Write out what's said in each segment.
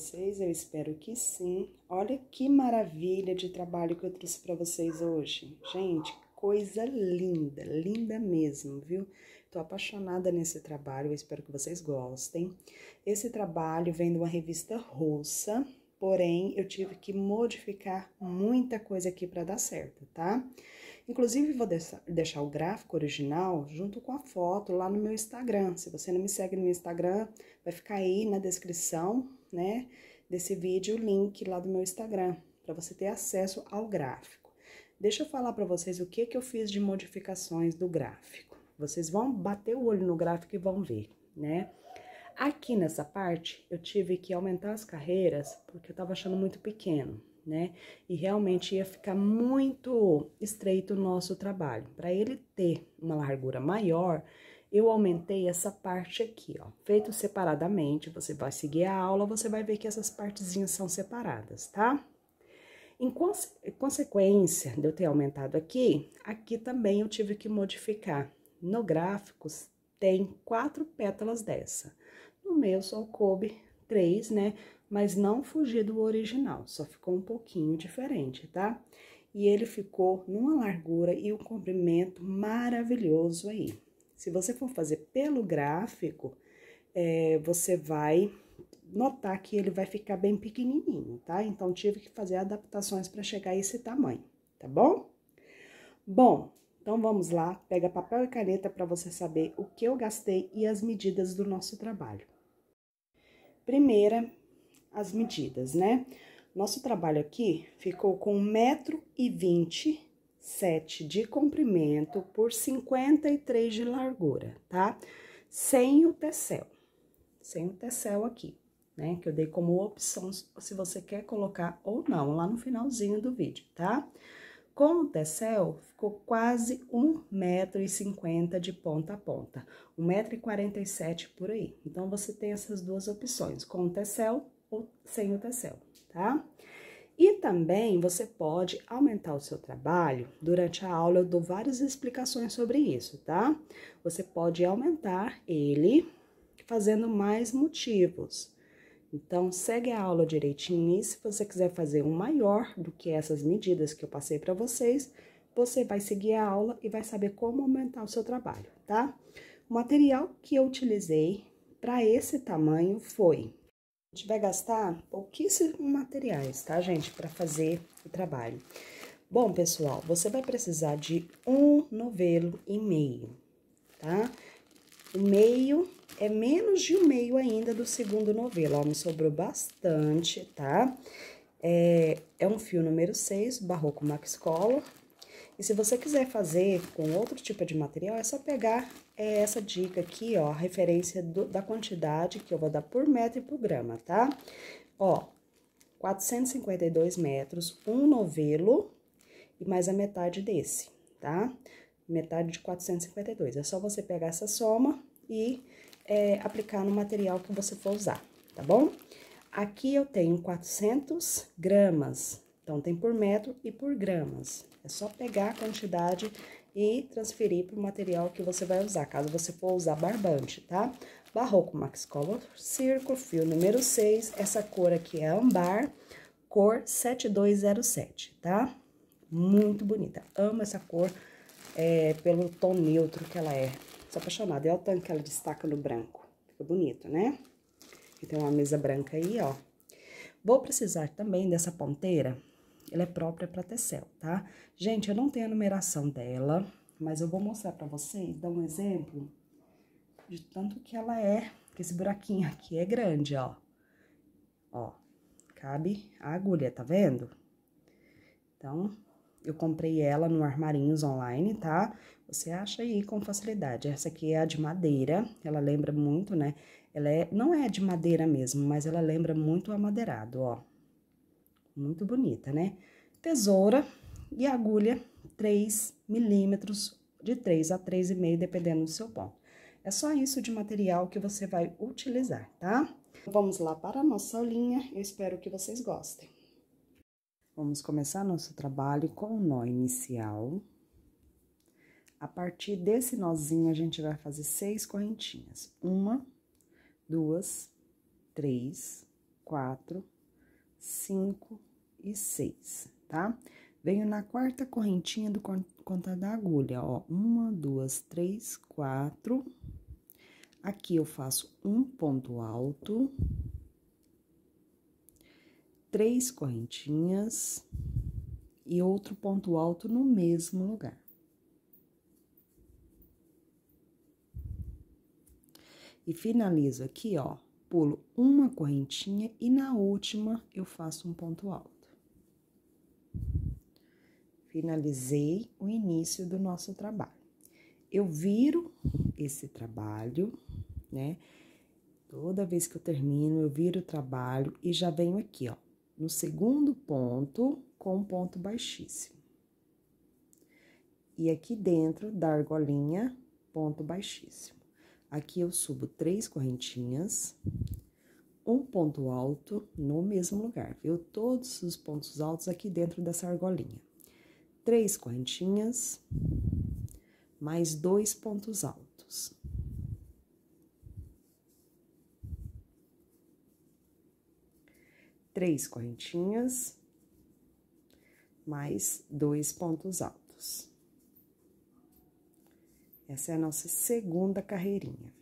vocês? Eu espero que sim. Olha que maravilha de trabalho que eu trouxe para vocês hoje. Gente, coisa linda, linda mesmo, viu? Tô apaixonada nesse trabalho, eu espero que vocês gostem. Esse trabalho vem de uma revista russa, porém eu tive que modificar muita coisa aqui para dar certo, tá? Inclusive vou deixar o gráfico original junto com a foto lá no meu Instagram. Se você não me segue no meu Instagram, vai ficar aí na descrição né, desse vídeo, o link lá do meu Instagram, para você ter acesso ao gráfico. Deixa eu falar para vocês o que, que eu fiz de modificações do gráfico. Vocês vão bater o olho no gráfico e vão ver, né? Aqui nessa parte, eu tive que aumentar as carreiras, porque eu tava achando muito pequeno, né? E realmente ia ficar muito estreito o nosso trabalho. Para ele ter uma largura maior, eu aumentei essa parte aqui, ó. Feito separadamente, você vai seguir a aula, você vai ver que essas partezinhas são separadas, tá? Em conse consequência de eu ter aumentado aqui, aqui também eu tive que modificar. No gráfico tem quatro pétalas dessa. No meu só coube três, né? Mas não fugi do original, só ficou um pouquinho diferente, tá? E ele ficou numa largura e um comprimento maravilhoso aí. Se você for fazer pelo gráfico, é, você vai notar que ele vai ficar bem pequenininho, tá? Então, tive que fazer adaptações para chegar a esse tamanho, tá bom? Bom, então vamos lá, pega papel e caneta para você saber o que eu gastei e as medidas do nosso trabalho. Primeira, as medidas, né? Nosso trabalho aqui ficou com 1,20m 7 de comprimento por 53 de largura, tá? Sem o tecel, sem o tecel aqui, né? Que eu dei como opção se você quer colocar ou não, lá no finalzinho do vídeo, tá? Com o tecel, ficou quase 1,50m de ponta a ponta, 1,47m por aí. Então, você tem essas duas opções, com o tecel ou sem o tecel, tá? Tá? E também você pode aumentar o seu trabalho. Durante a aula eu dou várias explicações sobre isso, tá? Você pode aumentar ele fazendo mais motivos. Então, segue a aula direitinho e se você quiser fazer um maior do que essas medidas que eu passei para vocês, você vai seguir a aula e vai saber como aumentar o seu trabalho, tá? O material que eu utilizei para esse tamanho foi a gente vai gastar pouquíssimos materiais, tá, gente? Para fazer o trabalho. Bom, pessoal, você vai precisar de um novelo e meio, tá? O meio é menos de um meio ainda do segundo novelo, ó, me sobrou bastante, tá? É, é um fio número 6, barroco Max Color, e se você quiser fazer com outro tipo de material, é só pegar é, essa dica aqui, ó, a referência do, da quantidade que eu vou dar por metro e por grama, tá? Ó, 452 metros, um novelo e mais a metade desse, tá? Metade de 452. É só você pegar essa soma e é, aplicar no material que você for usar, tá bom? Aqui eu tenho 400 gramas, então tem por metro e por gramas, é só pegar a quantidade e transferir para o material que você vai usar, caso você for usar barbante, tá? Barroco Max Color Circo, fio número 6, essa cor aqui é ambar, cor 7207, tá? Muito bonita, amo essa cor é, pelo tom neutro que ela é, sou apaixonada, é o tanque que ela destaca no branco, fica bonito, né? E tem uma mesa branca aí, ó. Vou precisar também dessa ponteira ela é própria para Tecel, tá? Gente, eu não tenho a numeração dela, mas eu vou mostrar para vocês, dar um exemplo de tanto que ela é, que esse buraquinho aqui é grande, ó. Ó, cabe a agulha, tá vendo? Então, eu comprei ela no Armarinhos Online, tá? Você acha aí com facilidade. Essa aqui é a de madeira, ela lembra muito, né? Ela é, não é de madeira mesmo, mas ela lembra muito amadeirado, ó muito bonita, né? Tesoura e agulha 3 milímetros, de 3 a 3,5, dependendo do seu ponto. É só isso de material que você vai utilizar, tá? Vamos lá para a nossa aulinha, eu espero que vocês gostem. Vamos começar nosso trabalho com o nó inicial. A partir desse nozinho, a gente vai fazer seis correntinhas. Uma, duas, três, quatro, 5 e 6, tá? Venho na quarta correntinha do conta da agulha, ó. Uma, duas, três, quatro. Aqui eu faço um ponto alto. Três correntinhas. E outro ponto alto no mesmo lugar. E finalizo aqui, ó, pulo uma correntinha e na última eu faço um ponto alto. Finalizei o início do nosso trabalho. Eu viro esse trabalho, né? Toda vez que eu termino, eu viro o trabalho e já venho aqui, ó, no segundo ponto com um ponto baixíssimo. E aqui dentro da argolinha, ponto baixíssimo. Aqui eu subo três correntinhas, um ponto alto no mesmo lugar, viu? Todos os pontos altos aqui dentro dessa argolinha. Três correntinhas, mais dois pontos altos. Três correntinhas, mais dois pontos altos. Essa é a nossa segunda carreirinha,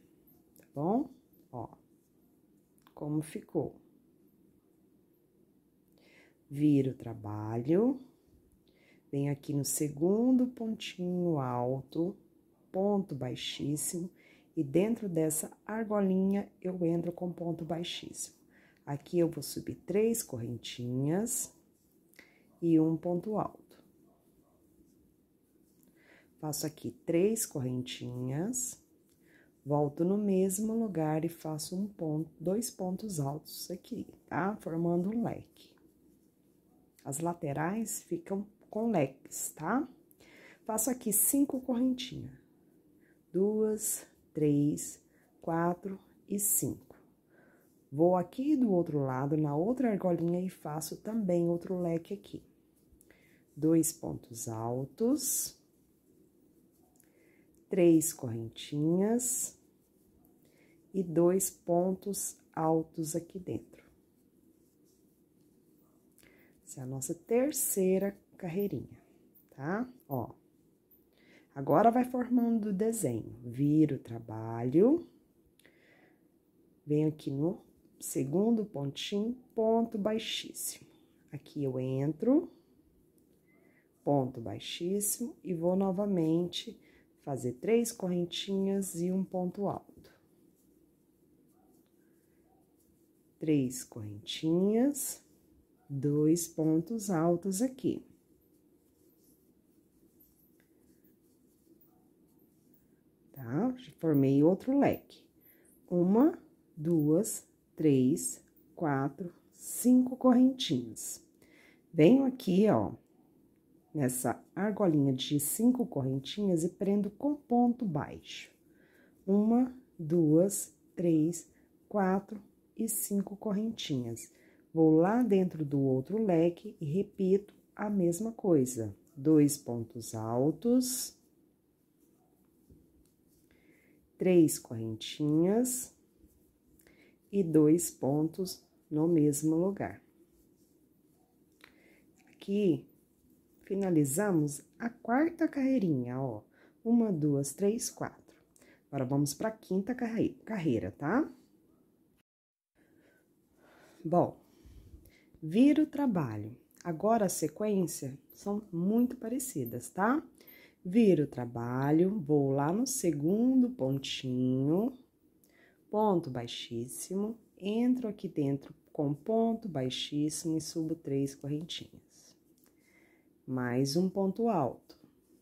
tá bom? Ó, como ficou. Vira o trabalho, vem aqui no segundo pontinho alto, ponto baixíssimo, e dentro dessa argolinha eu entro com ponto baixíssimo. Aqui eu vou subir três correntinhas e um ponto alto. Faço aqui três correntinhas, volto no mesmo lugar e faço um ponto, dois pontos altos aqui, tá? Formando um leque. As laterais ficam com leques, tá? Faço aqui cinco correntinhas. Duas, três, quatro e cinco. Vou aqui do outro lado, na outra argolinha, e faço também outro leque aqui. Dois pontos altos três correntinhas e dois pontos altos aqui dentro. Essa é a nossa terceira carreirinha, tá? Ó. Agora vai formando o desenho. Vira o trabalho. Venho aqui no segundo pontinho, ponto baixíssimo. Aqui eu entro, ponto baixíssimo, e vou novamente fazer três correntinhas e um ponto alto. Três correntinhas, dois pontos altos aqui. Tá? Formei outro leque. Uma, duas, três, quatro, cinco correntinhas. Venho aqui, ó, nessa argolinha de cinco correntinhas e prendo com ponto baixo. Uma, duas, três, quatro e cinco correntinhas. Vou lá dentro do outro leque e repito a mesma coisa. Dois pontos altos, três correntinhas e dois pontos no mesmo lugar. Aqui Finalizamos a quarta carreirinha, ó. Uma, duas, três, quatro. Agora, vamos para a quinta carreira, tá? Bom, vira o trabalho. Agora, a sequência são muito parecidas, tá? Viro o trabalho, vou lá no segundo pontinho, ponto baixíssimo, entro aqui dentro com ponto baixíssimo e subo três correntinhas mais um ponto alto.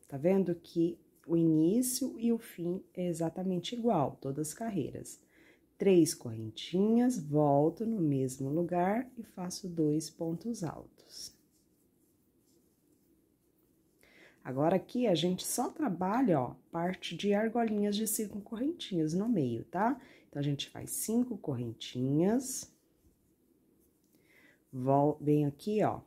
Tá vendo que o início e o fim é exatamente igual, todas as carreiras. Três correntinhas, volto no mesmo lugar e faço dois pontos altos. Agora aqui a gente só trabalha, ó, parte de argolinhas de cinco correntinhas no meio, tá? Então a gente faz cinco correntinhas, bem aqui, ó,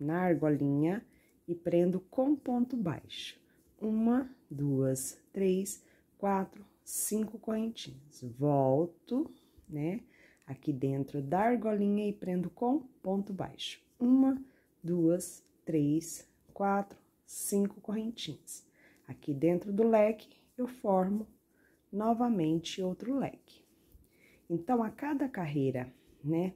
na argolinha, e prendo com ponto baixo. Uma, duas, três, quatro, cinco correntinhas. Volto, né? Aqui dentro da argolinha e prendo com ponto baixo. Uma, duas, três, quatro, cinco correntinhas. Aqui dentro do leque, eu formo novamente outro leque. Então, a cada carreira, né,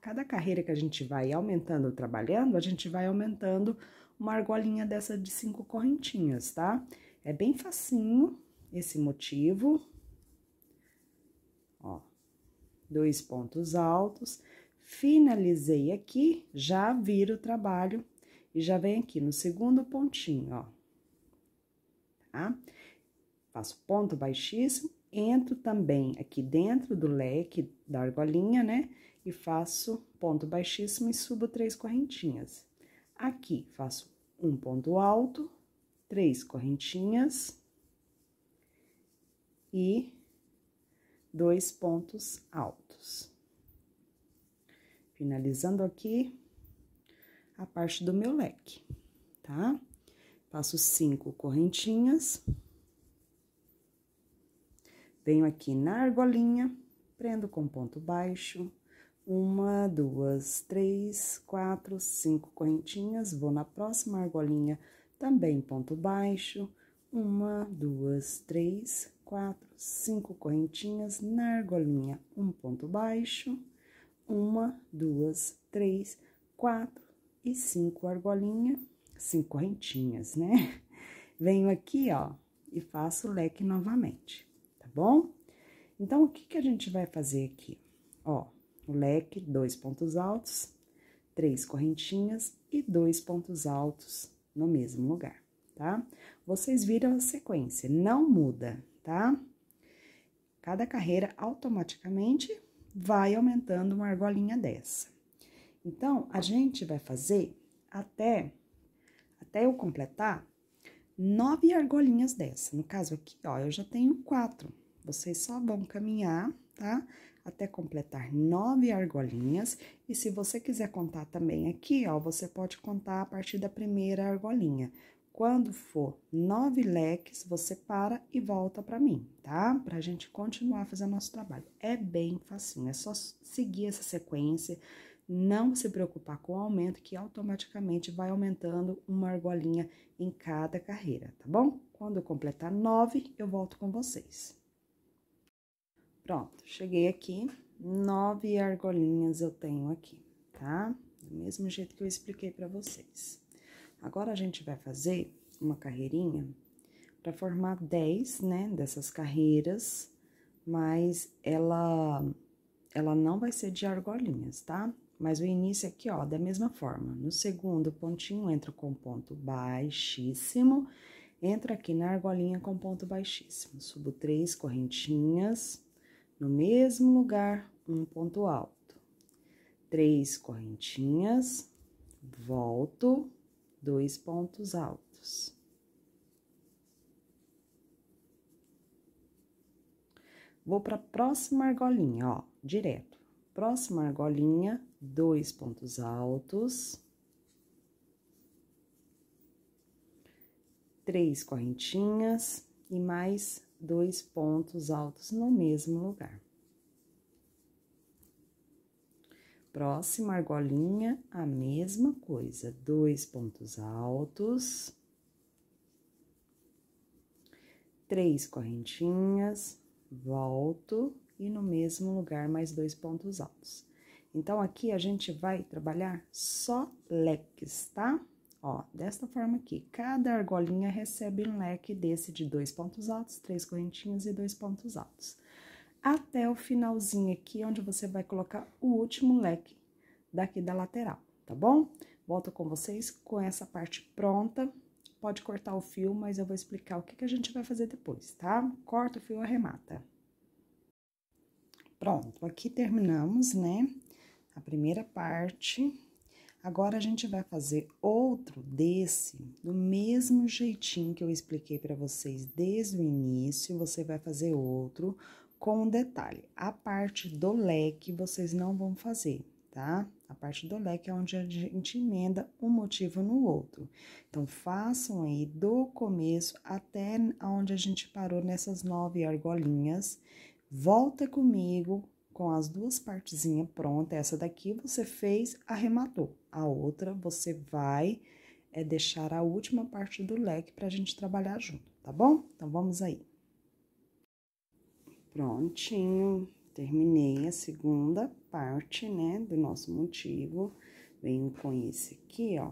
cada carreira que a gente vai aumentando, trabalhando, a gente vai aumentando uma argolinha dessa de cinco correntinhas, tá? É bem facinho esse motivo. Ó, dois pontos altos. Finalizei aqui, já viro o trabalho e já vem aqui no segundo pontinho, ó. Tá? Faço ponto baixíssimo, entro também aqui dentro do leque da argolinha, né? e faço ponto baixíssimo e subo três correntinhas. Aqui, faço um ponto alto, três correntinhas e dois pontos altos. Finalizando aqui a parte do meu leque, tá? Passo cinco correntinhas. Venho aqui na argolinha, prendo com ponto baixo, uma, duas, três, quatro, cinco correntinhas. Vou na próxima argolinha, também ponto baixo. Uma, duas, três, quatro, cinco correntinhas na argolinha, um ponto baixo. Uma, duas, três, quatro e cinco argolinha, cinco correntinhas, né? Venho aqui, ó, e faço o leque novamente, tá bom? Então, o que que a gente vai fazer aqui? Ó, o leque, dois pontos altos, três correntinhas e dois pontos altos no mesmo lugar, tá? Vocês viram a sequência, não muda, tá? Cada carreira automaticamente vai aumentando uma argolinha dessa. Então, a gente vai fazer até, até eu completar nove argolinhas dessa. No caso aqui, ó, eu já tenho quatro. Vocês só vão caminhar, tá? até completar nove argolinhas. E se você quiser contar também aqui, ó, você pode contar a partir da primeira argolinha. Quando for nove leques, você para e volta para mim, tá? Pra gente continuar fazendo nosso trabalho. É bem facinho, é só seguir essa sequência, não se preocupar com o aumento, que automaticamente vai aumentando uma argolinha em cada carreira, tá bom? Quando eu completar nove, eu volto com vocês. Pronto, cheguei aqui, nove argolinhas eu tenho aqui, tá? Do mesmo jeito que eu expliquei para vocês. Agora, a gente vai fazer uma carreirinha para formar dez, né, dessas carreiras, mas ela, ela não vai ser de argolinhas, tá? Mas o início é aqui, ó, da mesma forma. No segundo pontinho, entra com ponto baixíssimo, entra aqui na argolinha com ponto baixíssimo. Subo três correntinhas no mesmo lugar, um ponto alto. Três correntinhas, volto, dois pontos altos. Vou para a próxima argolinha, ó, direto. Próxima argolinha, dois pontos altos. Três correntinhas e mais dois pontos altos no mesmo lugar. Próxima argolinha, a mesma coisa, dois pontos altos, três correntinhas, volto e no mesmo lugar mais dois pontos altos. Então, aqui a gente vai trabalhar só leques, tá? Tá? Ó, desta forma aqui, cada argolinha recebe um leque desse de dois pontos altos, três correntinhas e dois pontos altos. Até o finalzinho aqui, onde você vai colocar o último leque daqui da lateral, tá bom? Volto com vocês com essa parte pronta. Pode cortar o fio, mas eu vou explicar o que, que a gente vai fazer depois, tá? Corta o fio, arremata. Pronto, aqui terminamos, né? A primeira parte Agora a gente vai fazer outro desse do mesmo jeitinho que eu expliquei para vocês desde o início, você vai fazer outro com um detalhe. A parte do leque vocês não vão fazer, tá? A parte do leque é onde a gente emenda um motivo no outro. Então, façam aí do começo até onde a gente parou nessas nove argolinhas. Volta comigo, com as duas partezinhas pronta, essa daqui você fez, arrematou. A outra você vai é, deixar a última parte do leque para a gente trabalhar junto, tá bom? Então, vamos aí. Prontinho, terminei a segunda parte, né, do nosso motivo. Venho com esse aqui, ó.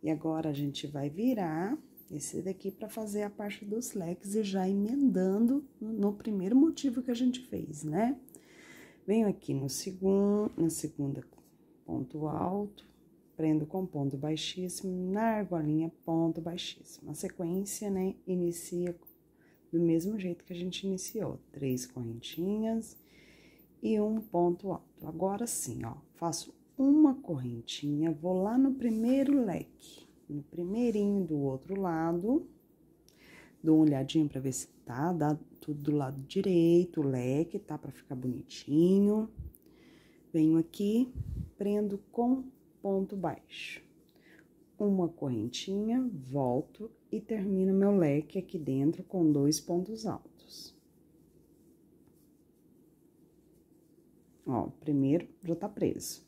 E agora, a gente vai virar esse daqui para fazer a parte dos leques e já emendando no primeiro motivo que a gente fez, né? Venho aqui no segundo, na segunda ponto alto, prendo com ponto baixíssimo, na argolinha ponto baixíssimo. A sequência, né, inicia do mesmo jeito que a gente iniciou, três correntinhas e um ponto alto. Agora sim, ó, faço uma correntinha, vou lá no primeiro leque, no primeirinho do outro lado, dou uma olhadinha para ver se tá, dá tudo do lado direito, o leque, tá? Para ficar bonitinho. Venho aqui, prendo com ponto baixo. Uma correntinha, volto e termino meu leque aqui dentro com dois pontos altos. Ó, primeiro já tá preso.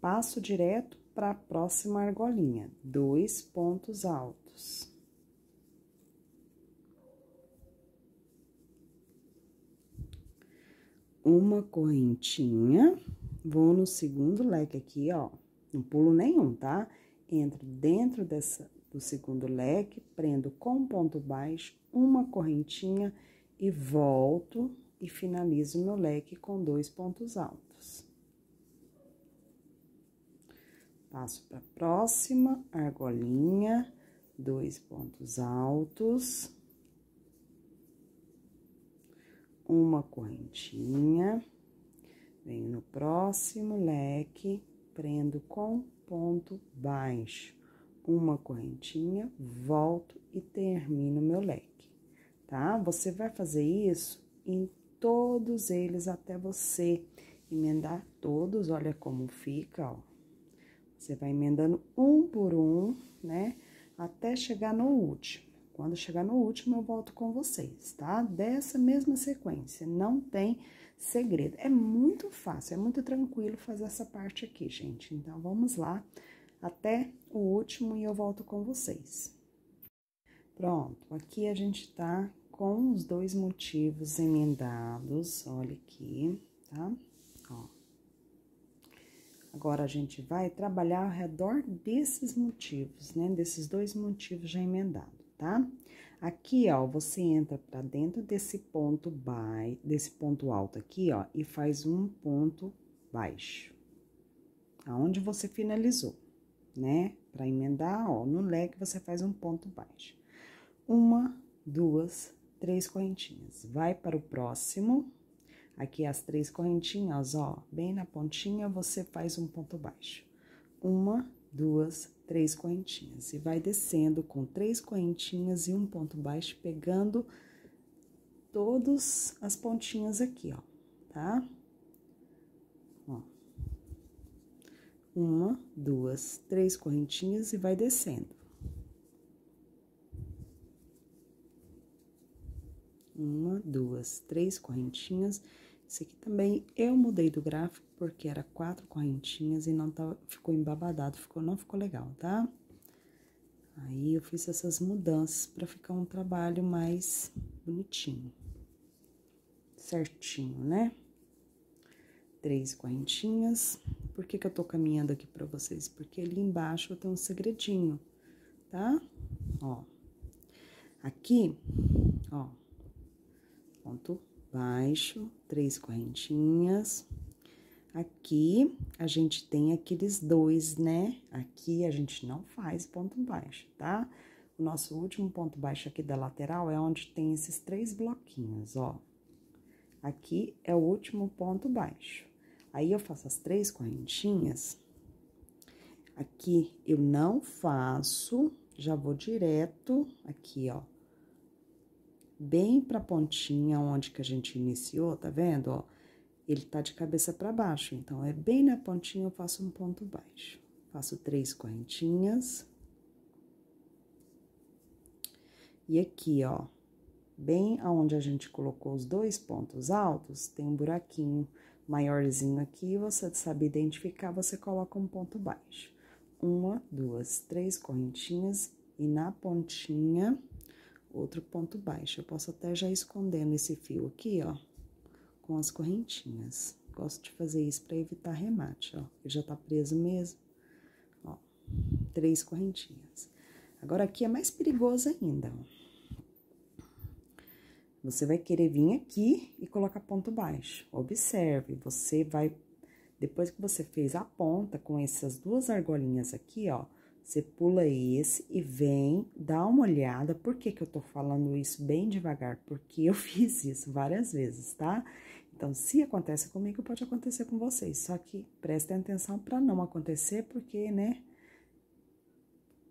Passo direto para a próxima argolinha, dois pontos altos. uma correntinha, vou no segundo leque aqui, ó, não pulo nenhum, tá? Entro dentro dessa, do segundo leque, prendo com ponto baixo, uma correntinha e volto e finalizo meu leque com dois pontos altos. Passo para a próxima argolinha, dois pontos altos uma correntinha, venho no próximo leque, prendo com ponto baixo, uma correntinha, volto e termino meu leque, tá? Você vai fazer isso em todos eles até você emendar todos, olha como fica, ó. Você vai emendando um por um, né? Até chegar no último. Quando chegar no último, eu volto com vocês, tá? Dessa mesma sequência, não tem segredo. É muito fácil, é muito tranquilo fazer essa parte aqui, gente. Então, vamos lá até o último e eu volto com vocês. Pronto, aqui a gente tá com os dois motivos emendados, olha aqui, tá? Ó. Agora, a gente vai trabalhar ao redor desses motivos, né? Desses dois motivos já emendados tá? Aqui, ó, você entra pra dentro desse ponto baixo, desse ponto alto aqui, ó, e faz um ponto baixo. Aonde você finalizou, né? Pra emendar, ó, no leque você faz um ponto baixo. Uma, duas, três correntinhas. Vai para o próximo. Aqui as três correntinhas, ó, bem na pontinha você faz um ponto baixo. Uma, duas, três correntinhas. E vai descendo com três correntinhas e um ponto baixo, pegando todas as pontinhas aqui, ó, tá? Ó. Uma, duas, três correntinhas e vai descendo. Uma, duas, três correntinhas. Esse aqui também eu mudei do gráfico porque era quatro correntinhas e não ficou embabadado, ficou, não ficou legal, tá? Aí, eu fiz essas mudanças para ficar um trabalho mais bonitinho. Certinho, né? Três correntinhas. Por que que eu tô caminhando aqui para vocês? Porque ali embaixo eu tenho um segredinho, tá? Ó. Aqui, ó. Ponto baixo, três correntinhas. Aqui, a gente tem aqueles dois, né? Aqui, a gente não faz ponto baixo, tá? O nosso último ponto baixo aqui da lateral é onde tem esses três bloquinhos, ó. Aqui é o último ponto baixo. Aí, eu faço as três correntinhas. Aqui, eu não faço, já vou direto aqui, ó. Bem pra pontinha onde que a gente iniciou, tá vendo, ó? Ele está de cabeça para baixo, então é bem na pontinha eu faço um ponto baixo. Faço três correntinhas. E aqui, ó, bem aonde a gente colocou os dois pontos altos, tem um buraquinho maiorzinho aqui, você sabe identificar, você coloca um ponto baixo. Uma, duas, três correntinhas e na pontinha, outro ponto baixo. Eu posso até já escondendo esse fio aqui, ó com as correntinhas. Gosto de fazer isso para evitar remate, ó. já tá preso mesmo. Ó, três correntinhas. Agora aqui é mais perigoso ainda, ó. Você vai querer vir aqui e colocar ponto baixo. Observe, você vai... Depois que você fez a ponta com essas duas argolinhas aqui, ó, você pula esse e vem, dá uma olhada. Por que que eu tô falando isso bem devagar? Porque eu fiz isso várias vezes, tá? Tá? Então, se acontece comigo, pode acontecer com vocês. Só que prestem atenção para não acontecer, porque, né?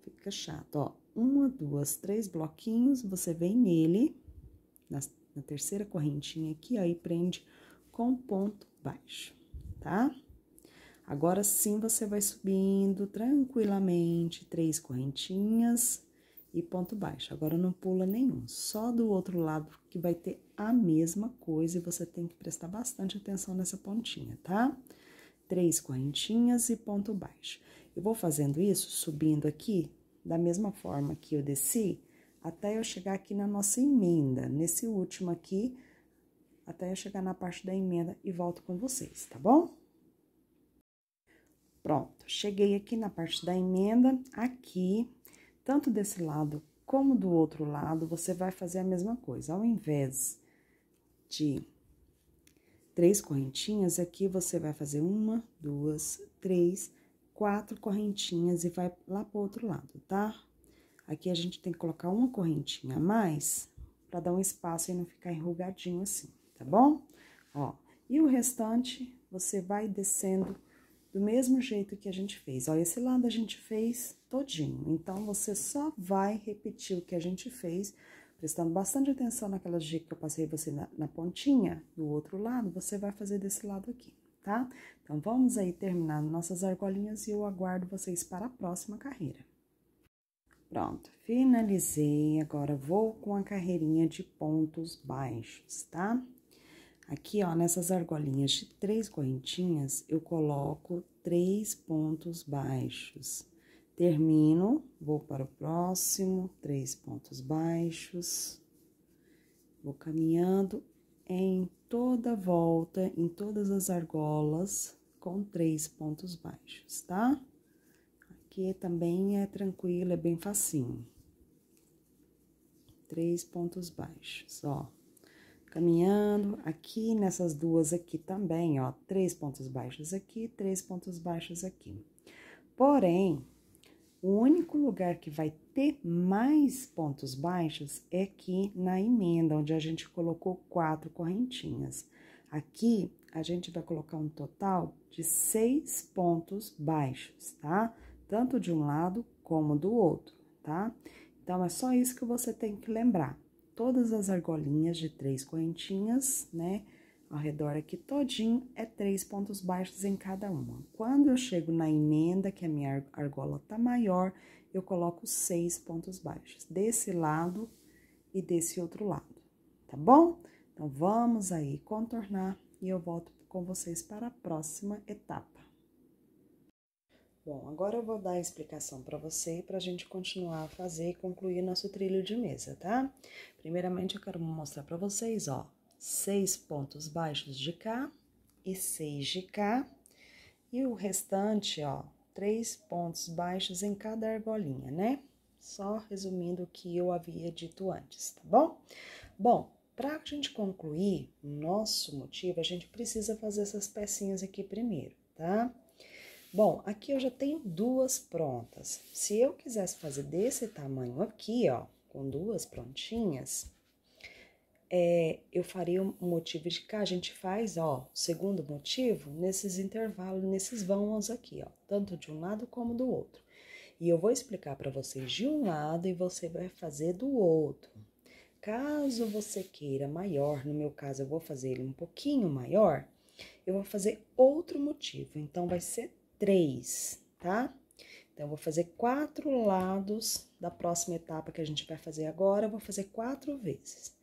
Fica chato, ó. Uma, duas, três bloquinhos, você vem nele, na, na terceira correntinha aqui, aí prende com ponto baixo, tá? Agora sim, você vai subindo tranquilamente três correntinhas, e ponto baixo. Agora não pula nenhum, só do outro lado que vai ter a mesma coisa e você tem que prestar bastante atenção nessa pontinha, tá? Três correntinhas e ponto baixo. Eu vou fazendo isso subindo aqui da mesma forma que eu desci, até eu chegar aqui na nossa emenda, nesse último aqui, até eu chegar na parte da emenda e volto com vocês, tá bom? Pronto, cheguei aqui na parte da emenda, aqui tanto desse lado como do outro lado, você vai fazer a mesma coisa. Ao invés de três correntinhas, aqui você vai fazer uma, duas, três, quatro correntinhas e vai lá pro outro lado, tá? Aqui a gente tem que colocar uma correntinha a mais para dar um espaço e não ficar enrugadinho assim, tá bom? Ó, e o restante você vai descendo do mesmo jeito que a gente fez. Ó, esse lado a gente fez todinho. Então, você só vai repetir o que a gente fez, prestando bastante atenção naquelas dicas que eu passei você na, na pontinha do outro lado, você vai fazer desse lado aqui, tá? Então, vamos aí terminar nossas argolinhas e eu aguardo vocês para a próxima carreira. Pronto, finalizei. Agora, vou com a carreirinha de pontos baixos, tá? Aqui, ó, nessas argolinhas de três correntinhas, eu coloco três pontos baixos. Termino, vou para o próximo, três pontos baixos. Vou caminhando em toda volta, em todas as argolas, com três pontos baixos, tá? Aqui também é tranquilo, é bem facinho. Três pontos baixos, ó. Caminhando aqui nessas duas aqui também, ó. Três pontos baixos aqui, três pontos baixos aqui. Porém, o único lugar que vai ter mais pontos baixos é aqui na emenda, onde a gente colocou quatro correntinhas. Aqui, a gente vai colocar um total de seis pontos baixos, tá? Tanto de um lado como do outro, tá? Então, é só isso que você tem que lembrar. Todas as argolinhas de três correntinhas, né? ao redor aqui todinho, é três pontos baixos em cada uma. Quando eu chego na emenda, que a minha argola tá maior, eu coloco seis pontos baixos, desse lado e desse outro lado, tá bom? Então, vamos aí contornar e eu volto com vocês para a próxima etapa. Bom, agora eu vou dar a explicação para você para a gente continuar a fazer e concluir nosso trilho de mesa, tá? Primeiramente, eu quero mostrar para vocês, ó, seis pontos baixos de cá e seis de cá, e o restante, ó, três pontos baixos em cada argolinha, né? Só resumindo o que eu havia dito antes, tá bom? Bom, para a gente concluir nosso motivo, a gente precisa fazer essas pecinhas aqui primeiro, tá? Bom, aqui eu já tenho duas prontas. Se eu quisesse fazer desse tamanho aqui, ó, com duas prontinhas, é, eu faria o um motivo de cá. A gente faz, ó, segundo motivo, nesses intervalos, nesses vãos aqui, ó, tanto de um lado como do outro. E eu vou explicar para vocês de um lado e você vai fazer do outro. Caso você queira maior, no meu caso eu vou fazer ele um pouquinho maior, eu vou fazer outro motivo. Então, vai ser três, tá? Então, eu vou fazer quatro lados da próxima etapa que a gente vai fazer agora, eu vou fazer quatro vezes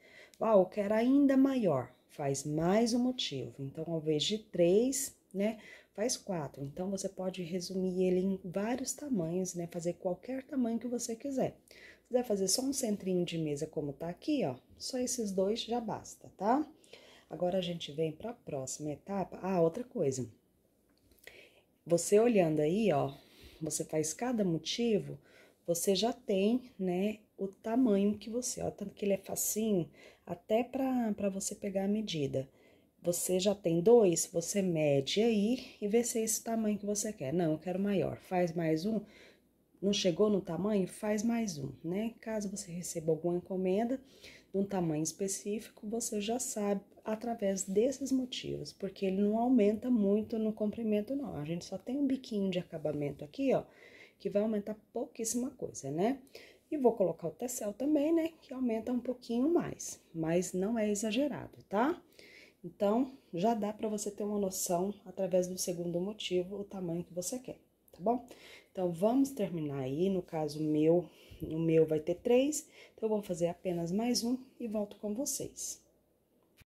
que era ainda maior, faz mais um motivo. Então, ao invés de três, né, faz quatro. Então, você pode resumir ele em vários tamanhos, né, fazer qualquer tamanho que você quiser. Se quiser fazer só um centrinho de mesa como tá aqui, ó, só esses dois já basta, tá? Agora, a gente vem para a próxima etapa. Ah, outra coisa. Você olhando aí, ó, você faz cada motivo você já tem, né, o tamanho que você, ó, tanto que ele é facinho, até para você pegar a medida. Você já tem dois, você mede aí e vê se é esse tamanho que você quer. Não, eu quero maior. Faz mais um. Não chegou no tamanho? Faz mais um, né? Caso você receba alguma encomenda de um tamanho específico, você já sabe através desses motivos, porque ele não aumenta muito no comprimento, não. A gente só tem um biquinho de acabamento aqui, ó que vai aumentar pouquíssima coisa, né? E vou colocar o tecel também, né? Que aumenta um pouquinho mais, mas não é exagerado, tá? Então, já dá para você ter uma noção, através do segundo motivo, o tamanho que você quer, tá bom? Então, vamos terminar aí, no caso meu, o meu vai ter três, então eu vou fazer apenas mais um e volto com vocês.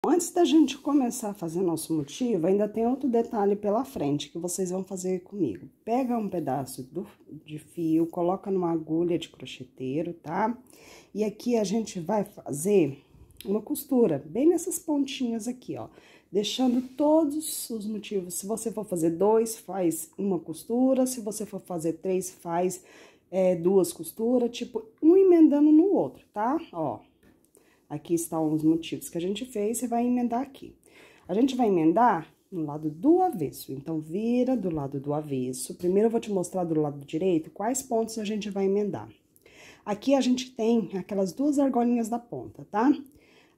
Antes da gente começar a fazer nosso motivo, ainda tem outro detalhe pela frente que vocês vão fazer comigo. Pega um pedaço do, de fio, coloca numa agulha de crocheteiro, tá? E aqui a gente vai fazer uma costura, bem nessas pontinhas aqui, ó. Deixando todos os motivos. Se você for fazer dois, faz uma costura. Se você for fazer três, faz é, duas costuras. Tipo, um emendando no outro, tá? Ó, Aqui estão os motivos que a gente fez, você vai emendar aqui. A gente vai emendar no lado do avesso, então vira do lado do avesso. Primeiro eu vou te mostrar do lado direito quais pontos a gente vai emendar. Aqui a gente tem aquelas duas argolinhas da ponta, tá?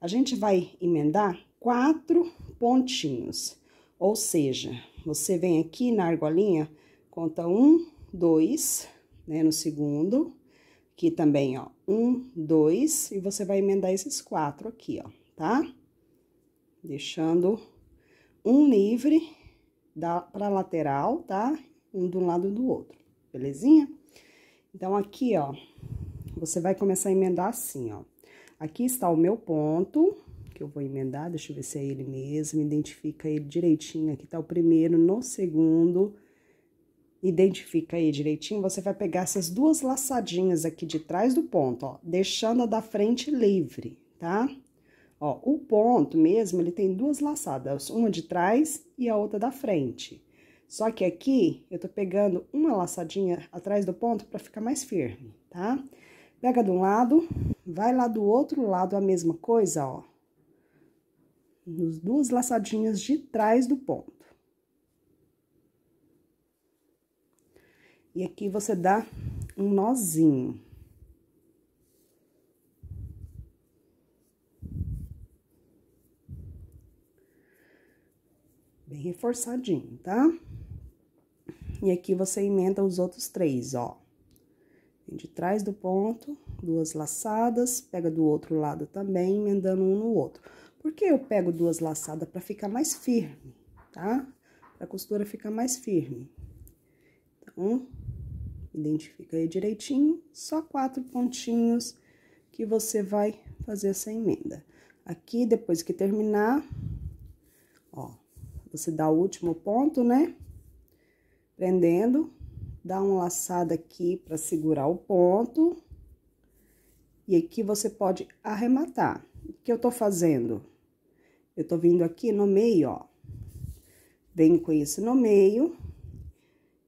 A gente vai emendar quatro pontinhos, ou seja, você vem aqui na argolinha, conta um, dois, né, no segundo, aqui também, ó, um, dois, e você vai emendar esses quatro aqui, ó, tá? Deixando um livre da, pra lateral, tá? Um de um lado do outro, belezinha? Então, aqui, ó, você vai começar a emendar assim, ó. Aqui está o meu ponto, que eu vou emendar, deixa eu ver se é ele mesmo, identifica ele direitinho. Aqui tá o primeiro, no segundo identifica aí direitinho, você vai pegar essas duas laçadinhas aqui de trás do ponto, ó, deixando a da frente livre, tá? Ó, o ponto mesmo, ele tem duas laçadas, uma de trás e a outra da frente. Só que aqui, eu tô pegando uma laçadinha atrás do ponto para ficar mais firme, tá? Pega de um lado, vai lá do outro lado a mesma coisa, ó. Nos duas laçadinhas de trás do ponto. E aqui você dá um nozinho. Bem reforçadinho, tá? E aqui você emenda os outros três, ó. Vem de trás do ponto, duas laçadas, pega do outro lado também, emendando um no outro. Por que eu pego duas laçadas? Pra ficar mais firme, tá? Pra costura ficar mais firme. Então, Identifica aí direitinho, só quatro pontinhos que você vai fazer essa emenda. Aqui, depois que terminar, ó, você dá o último ponto, né? Prendendo, dá uma laçada aqui para segurar o ponto. E aqui você pode arrematar. O que eu tô fazendo? Eu tô vindo aqui no meio, ó. Venho com isso no meio,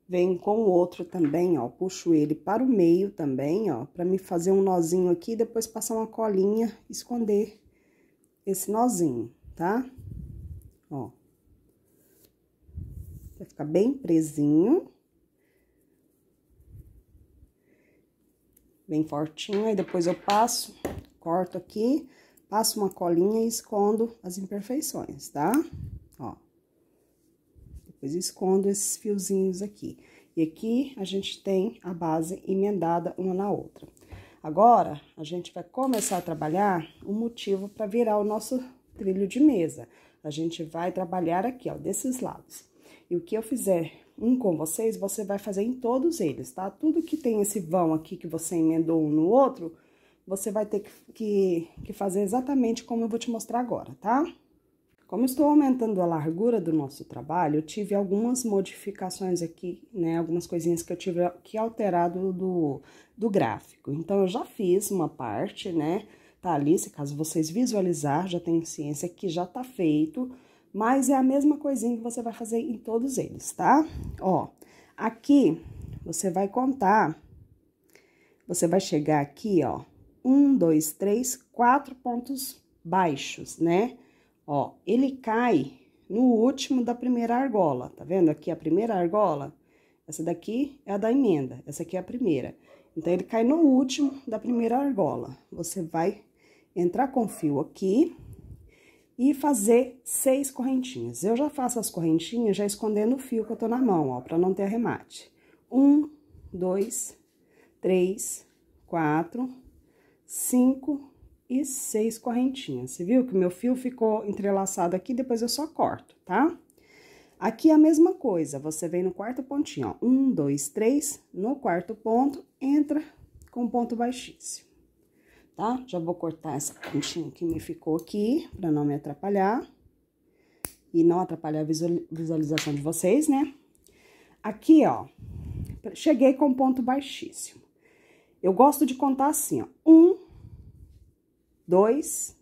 Venho com o outro também, ó, puxo ele para o meio também, ó, para me fazer um nozinho aqui, depois passar uma colinha, esconder esse nozinho, tá? Ó. Vai ficar bem presinho. Bem fortinho, aí depois eu passo, corto aqui, passo uma colinha e escondo as imperfeições, tá? Tá? Depois escondo esses fiozinhos aqui. E aqui a gente tem a base emendada uma na outra. Agora, a gente vai começar a trabalhar o motivo para virar o nosso trilho de mesa. A gente vai trabalhar aqui, ó, desses lados. E o que eu fizer um com vocês, você vai fazer em todos eles, tá? Tudo que tem esse vão aqui que você emendou um no outro, você vai ter que, que, que fazer exatamente como eu vou te mostrar agora, tá? Tá? Como estou aumentando a largura do nosso trabalho, eu tive algumas modificações aqui, né? Algumas coisinhas que eu tive que alterar do, do, do gráfico. Então, eu já fiz uma parte, né? Tá ali, se caso vocês visualizar, já tem ciência que já tá feito, mas é a mesma coisinha que você vai fazer em todos eles, tá? Ó, aqui você vai contar, você vai chegar aqui, ó, um, dois, três, quatro pontos baixos, né? Ó, ele cai no último da primeira argola, tá vendo aqui é a primeira argola? Essa daqui é a da emenda, essa aqui é a primeira. Então, ele cai no último da primeira argola. Você vai entrar com fio aqui e fazer seis correntinhas. Eu já faço as correntinhas já escondendo o fio que eu tô na mão, ó, pra não ter arremate. Um, dois, três, quatro, cinco, e seis correntinhas. Você viu que meu fio ficou entrelaçado aqui, depois eu só corto, tá? Aqui é a mesma coisa, você vem no quarto pontinho, ó, um, dois, três, no quarto ponto, entra com ponto baixíssimo, tá? Já vou cortar essa pontinha que me ficou aqui, pra não me atrapalhar, e não atrapalhar a visualização de vocês, né? Aqui, ó, cheguei com ponto baixíssimo. Eu gosto de contar assim, ó, um, dois,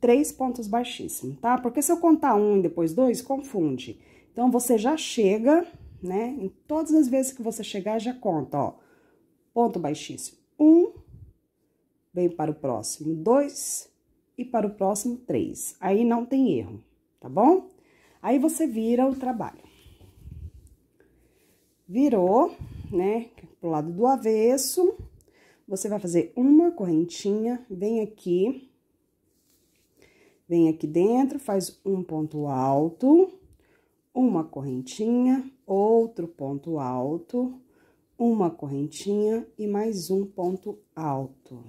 três pontos baixíssimos, tá? Porque se eu contar um e depois dois, confunde. Então, você já chega, né? Em todas as vezes que você chegar, já conta, ó. Ponto baixíssimo. Um, vem para o próximo dois e para o próximo três. Aí não tem erro, tá bom? Aí você vira o trabalho. Virou, né? Pro lado do avesso. Você vai fazer uma correntinha, vem aqui, vem aqui dentro, faz um ponto alto, uma correntinha, outro ponto alto, uma correntinha e mais um ponto alto,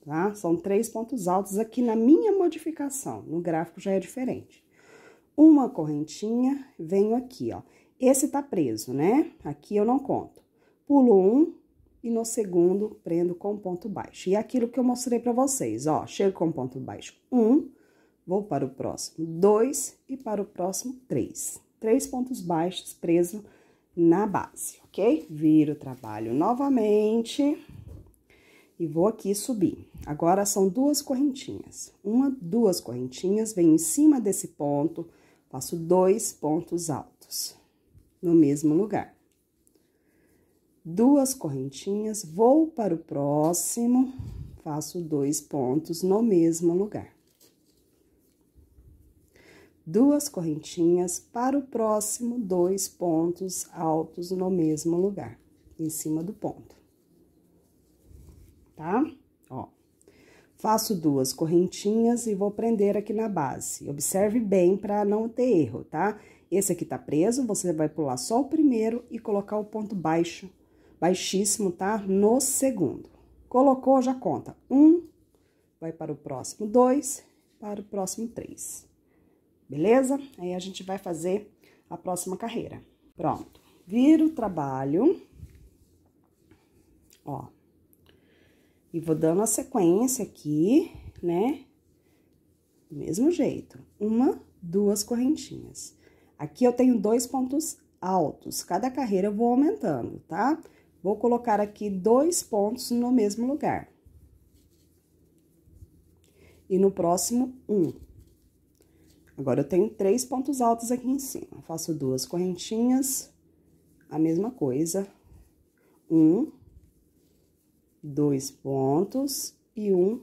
tá? São três pontos altos aqui na minha modificação, no gráfico já é diferente. Uma correntinha, venho aqui, ó. Esse tá preso, né? Aqui eu não conto. Pulo um, e no segundo prendo com ponto baixo. E é aquilo que eu mostrei para vocês, ó, chego com ponto baixo um, vou para o próximo dois e para o próximo três. Três pontos baixos preso na base, ok? Viro o trabalho novamente e vou aqui subir. Agora são duas correntinhas. Uma, duas correntinhas, venho em cima desse ponto, faço dois pontos altos no mesmo lugar duas correntinhas, vou para o próximo, faço dois pontos no mesmo lugar. Duas correntinhas para o próximo, dois pontos altos no mesmo lugar, em cima do ponto. Tá? Ó. Faço duas correntinhas e vou prender aqui na base. Observe bem para não ter erro, tá? Esse aqui tá preso, você vai pular só o primeiro e colocar o ponto baixo baixíssimo, tá? No segundo. Colocou, já conta. Um, vai para o próximo dois, para o próximo três. Beleza? Aí a gente vai fazer a próxima carreira. Pronto. Viro o trabalho. Ó. E vou dando a sequência aqui, né? Do mesmo jeito. Uma, duas correntinhas. Aqui eu tenho dois pontos altos. Cada carreira eu vou aumentando, tá? Tá? Vou colocar aqui dois pontos no mesmo lugar. E no próximo, um. Agora, eu tenho três pontos altos aqui em cima. Faço duas correntinhas, a mesma coisa. Um, dois pontos e um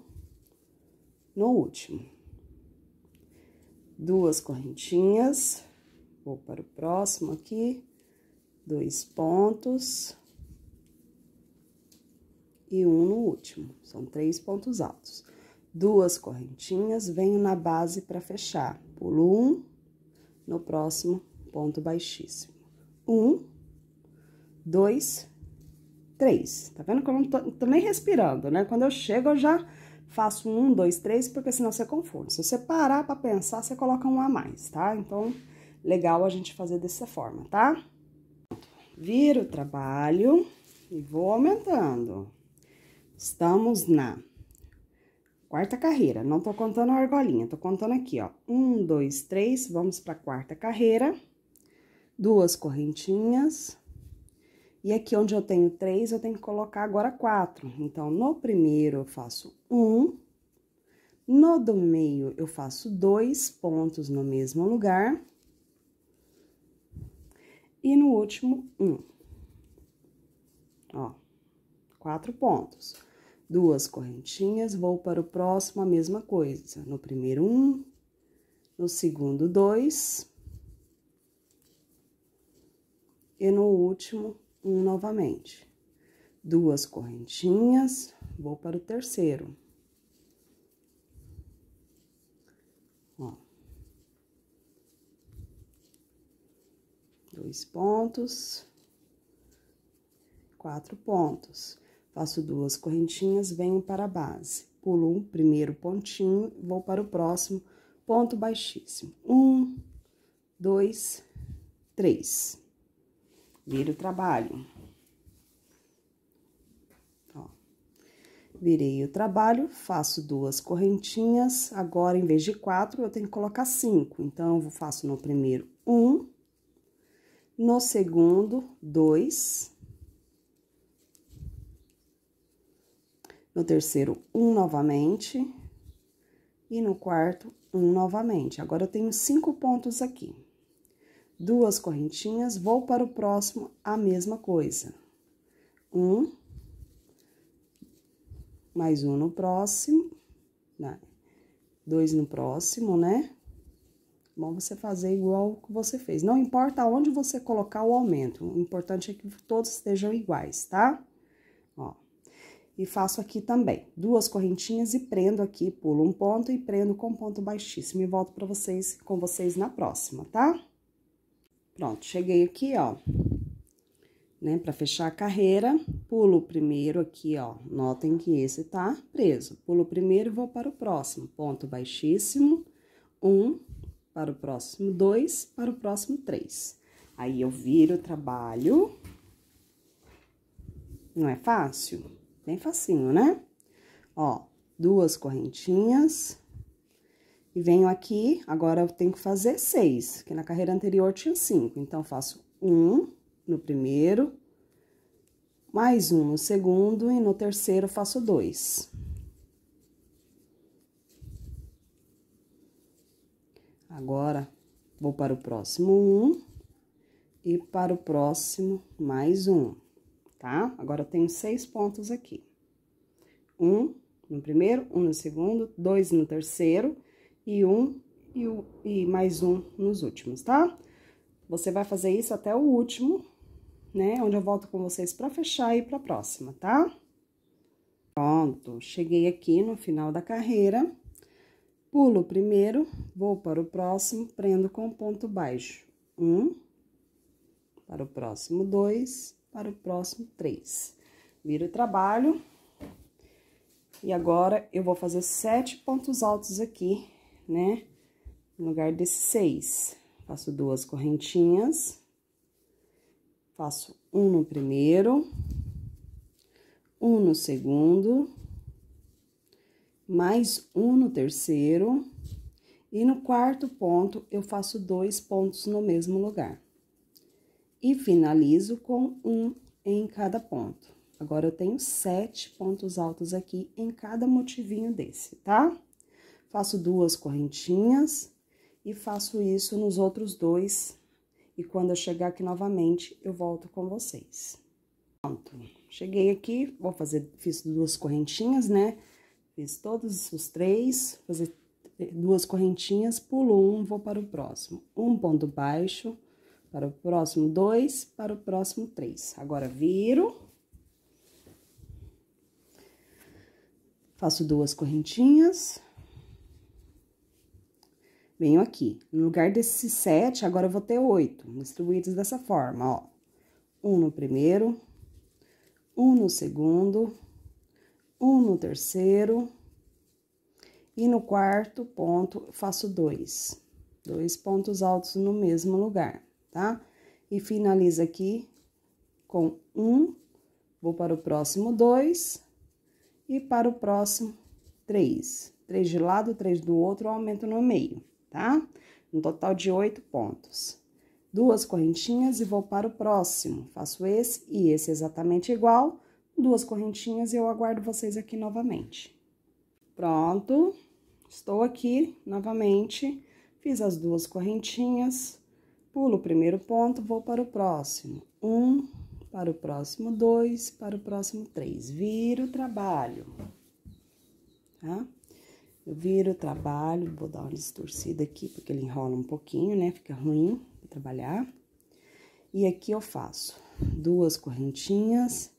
no último. Duas correntinhas, vou para o próximo aqui, dois pontos e um no último. São três pontos altos. Duas correntinhas, venho na base para fechar. Pulo um, no próximo ponto baixíssimo. Um, dois, três. Tá vendo que eu não tô, tô nem respirando, né? Quando eu chego, eu já faço um, dois, três, porque senão você confunde. Se você parar para pensar, você coloca um a mais, tá? Então, legal a gente fazer dessa forma, tá? Viro o trabalho e vou aumentando. Estamos na quarta carreira. Não tô contando a argolinha, tô contando aqui, ó. Um, dois, três, vamos pra quarta carreira. Duas correntinhas. E aqui onde eu tenho três, eu tenho que colocar agora quatro. Então, no primeiro eu faço um. No do meio, eu faço dois pontos no mesmo lugar. E no último, um. Ó, quatro pontos duas correntinhas, vou para o próximo a mesma coisa. No primeiro, um, no segundo, dois, e no último, um novamente. Duas correntinhas, vou para o terceiro. Ó. Dois pontos, quatro pontos Faço duas correntinhas, venho para a base. Pulo um primeiro pontinho, vou para o próximo ponto baixíssimo. Um, dois, três. Viro o trabalho. Virei o trabalho, faço duas correntinhas. Agora, em vez de quatro, eu tenho que colocar cinco. Então, eu faço no primeiro um, no segundo, dois, No terceiro, um novamente. E no quarto, um novamente. Agora, eu tenho cinco pontos aqui. Duas correntinhas, vou para o próximo, a mesma coisa. Um, mais um no próximo, né? dois no próximo, né? Bom, você fazer igual que você fez. Não importa onde você colocar o aumento, o importante é que todos estejam iguais, tá? Ó e faço aqui também duas correntinhas e prendo aqui, pulo um ponto e prendo com ponto baixíssimo e volto para vocês com vocês na próxima, tá? Pronto, cheguei aqui, ó, né, para fechar a carreira, pulo o primeiro aqui, ó, notem que esse tá preso, pulo o primeiro e vou para o próximo, ponto baixíssimo, um, para o próximo dois, para o próximo três. Aí eu viro o trabalho, não é fácil? Bem facinho, né? Ó, duas correntinhas. E venho aqui, agora eu tenho que fazer seis, que na carreira anterior tinha cinco. Então, faço um no primeiro, mais um no segundo e no terceiro faço dois. Agora, vou para o próximo um e para o próximo mais um tá? Agora, eu tenho seis pontos aqui. Um no primeiro, um no segundo, dois no terceiro e um e, o, e mais um nos últimos, tá? Você vai fazer isso até o último, né? Onde eu volto com vocês para fechar e para próxima, tá? Pronto, cheguei aqui no final da carreira. Pulo o primeiro, vou para o próximo, prendo com ponto baixo. Um, para o próximo, dois, para o próximo três. Vira o trabalho. E agora, eu vou fazer sete pontos altos aqui, né? No lugar desses seis. Faço duas correntinhas. Faço um no primeiro. Um no segundo. Mais um no terceiro. E no quarto ponto, eu faço dois pontos no mesmo lugar. E finalizo com um em cada ponto. Agora, eu tenho sete pontos altos aqui em cada motivinho desse, tá? Faço duas correntinhas e faço isso nos outros dois. E quando eu chegar aqui novamente, eu volto com vocês. Pronto. Cheguei aqui, vou fazer, fiz duas correntinhas, né? Fiz todos os três, fazer duas correntinhas, pulo um, vou para o próximo. Um ponto baixo para o próximo dois, para o próximo três. Agora, viro. Faço duas correntinhas. Venho aqui. No lugar desses sete, agora eu vou ter oito, distribuídos dessa forma, ó. Um no primeiro, um no segundo, um no terceiro, e no quarto ponto, faço dois. Dois pontos altos no mesmo lugar tá? E finaliza aqui com um, vou para o próximo dois e para o próximo três. Três de lado, três do outro, aumento no meio, tá? Um total de oito pontos. Duas correntinhas e vou para o próximo. Faço esse e esse é exatamente igual. Duas correntinhas e eu aguardo vocês aqui novamente. Pronto, estou aqui novamente, fiz as duas correntinhas, Pulo o primeiro ponto, vou para o próximo. Um, para o próximo dois, para o próximo três. Viro o trabalho, tá? Eu viro o trabalho, vou dar uma distorcida aqui, porque ele enrola um pouquinho, né? Fica ruim trabalhar. E aqui eu faço duas correntinhas.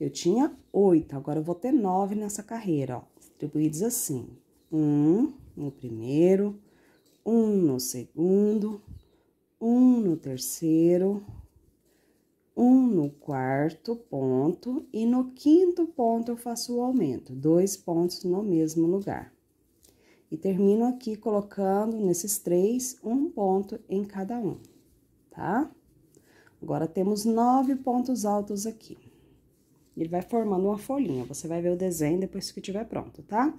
Eu tinha oito, agora eu vou ter nove nessa carreira, ó. Distribuídos assim: um no primeiro, um no segundo, um no terceiro, um no quarto ponto e no quinto ponto eu faço o aumento, dois pontos no mesmo lugar. E termino aqui colocando nesses três um ponto em cada um, tá? Agora temos nove pontos altos aqui. Ele vai formando uma folhinha, você vai ver o desenho depois que estiver pronto, tá?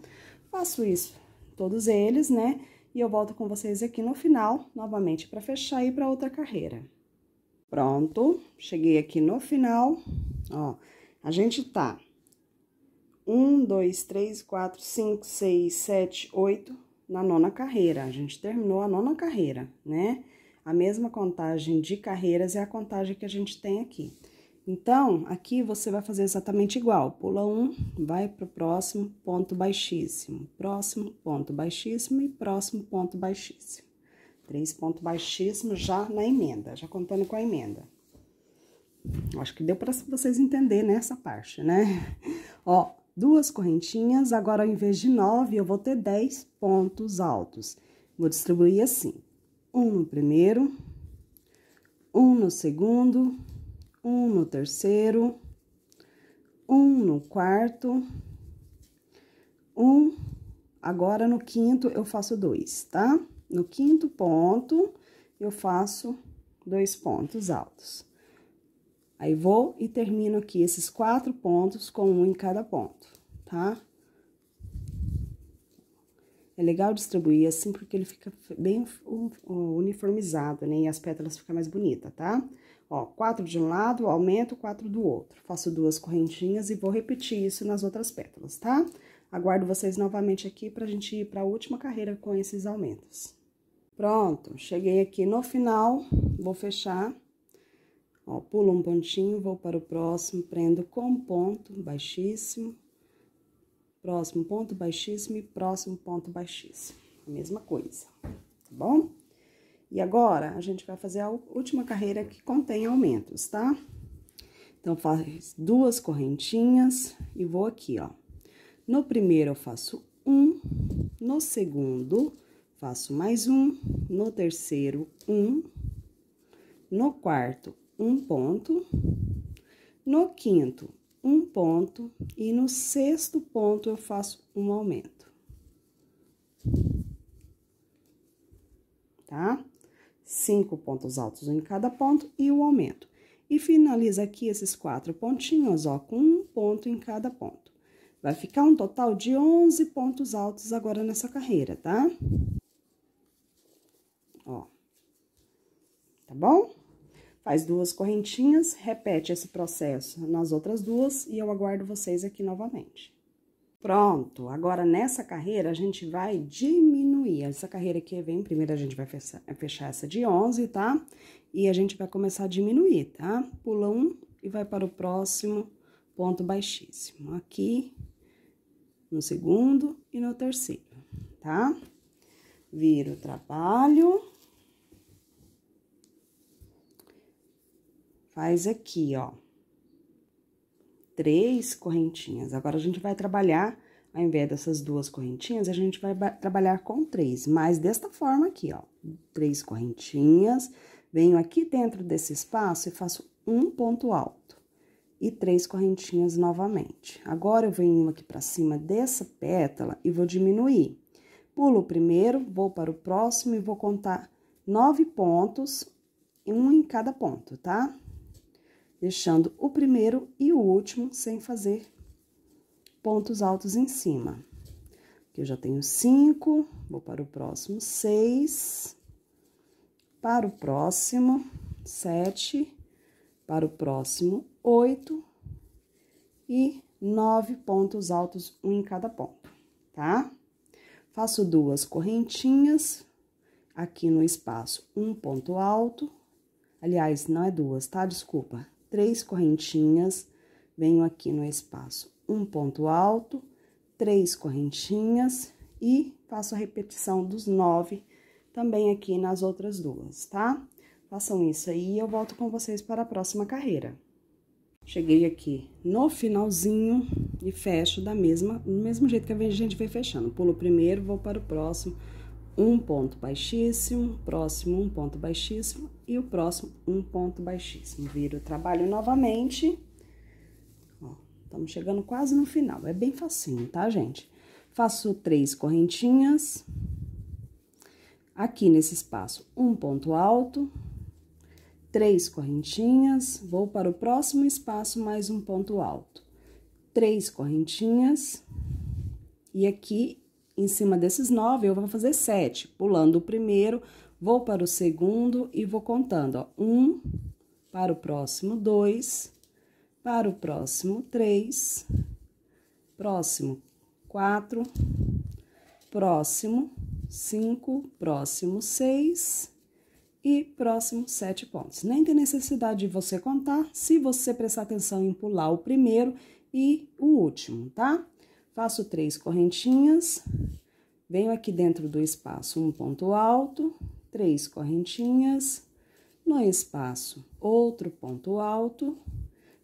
Faço isso, todos eles, né? e eu volto com vocês aqui no final, novamente, para fechar e para outra carreira. Pronto, cheguei aqui no final, ó, a gente tá 1, 2, 3, 4, 5, 6, 7, 8 na nona carreira. A gente terminou a nona carreira, né? A mesma contagem de carreiras é a contagem que a gente tem aqui. Então, aqui você vai fazer exatamente igual. Pula um, vai pro próximo ponto baixíssimo, próximo ponto baixíssimo e próximo ponto baixíssimo. Três pontos baixíssimos já na emenda, já contando com a emenda. Acho que deu para vocês entenderem nessa parte, né? Ó, duas correntinhas, agora ao invés de nove, eu vou ter dez pontos altos. Vou distribuir assim, um no primeiro, um no segundo, um no terceiro, um no quarto, um. Agora, no quinto, eu faço dois, tá? No quinto ponto, eu faço dois pontos altos. Aí, vou e termino aqui esses quatro pontos com um em cada ponto, tá? É legal distribuir assim, porque ele fica bem uniformizado, né? E as pétalas ficam mais bonitas, tá? Tá? Ó, quatro de um lado, aumento, quatro do outro. Faço duas correntinhas e vou repetir isso nas outras pétalas, tá? Aguardo vocês novamente aqui pra gente ir pra última carreira com esses aumentos. Pronto, cheguei aqui no final, vou fechar. Ó, pulo um pontinho, vou para o próximo, prendo com ponto baixíssimo, próximo ponto baixíssimo e próximo ponto baixíssimo. A mesma coisa, tá bom? E agora, a gente vai fazer a última carreira que contém aumentos, tá? Então, faz duas correntinhas e vou aqui, ó. No primeiro, eu faço um. No segundo, faço mais um. No terceiro, um. No quarto, um ponto. No quinto, um ponto. E no sexto ponto, eu faço um aumento. Tá? cinco pontos altos em cada ponto e o aumento. E finaliza aqui esses quatro pontinhos, ó, com um ponto em cada ponto. Vai ficar um total de 11 pontos altos agora nessa carreira, tá? Ó. Tá bom? Faz duas correntinhas, repete esse processo nas outras duas e eu aguardo vocês aqui novamente. Pronto, agora nessa carreira a gente vai diminuir. Essa carreira aqui vem, primeiro a gente vai fechar, fechar essa de 11, tá? E a gente vai começar a diminuir, tá? Pula um e vai para o próximo ponto baixíssimo. Aqui, no segundo e no terceiro, tá? Vira o trabalho. Faz aqui, ó três correntinhas. Agora, a gente vai trabalhar, ao invés dessas duas correntinhas, a gente vai trabalhar com três, mas desta forma aqui, ó. Três correntinhas, venho aqui dentro desse espaço e faço um ponto alto. E três correntinhas novamente. Agora, eu venho aqui pra cima dessa pétala e vou diminuir. Pulo o primeiro, vou para o próximo e vou contar nove pontos, um em cada ponto, tá? deixando o primeiro e o último sem fazer pontos altos em cima. Aqui eu já tenho cinco, vou para o próximo seis, para o próximo sete, para o próximo oito e nove pontos altos, um em cada ponto, tá? Faço duas correntinhas aqui no espaço, um ponto alto, aliás, não é duas, tá? Desculpa, três correntinhas, venho aqui no espaço um ponto alto, três correntinhas e faço a repetição dos nove também aqui nas outras duas, tá? Façam isso aí e eu volto com vocês para a próxima carreira. Cheguei aqui no finalzinho e fecho da mesma, do mesmo jeito que a gente vem fechando. Pulo o primeiro, vou para o próximo um ponto baixíssimo, próximo um ponto baixíssimo e o próximo um ponto baixíssimo. Viro o trabalho novamente. Ó, estamos chegando quase no final, é bem facinho, tá, gente? Faço três correntinhas. Aqui nesse espaço, um ponto alto, três correntinhas, vou para o próximo espaço, mais um ponto alto. Três correntinhas, e aqui em cima desses nove, eu vou fazer sete. Pulando o primeiro, vou para o segundo e vou contando, ó. Um, para o próximo, dois, para o próximo, três, próximo, quatro, próximo, cinco, próximo, seis e próximo, sete pontos. Nem tem necessidade de você contar, se você prestar atenção em pular o primeiro e o último, tá? Faço três correntinhas, venho aqui dentro do espaço um ponto alto, três correntinhas, no espaço outro ponto alto,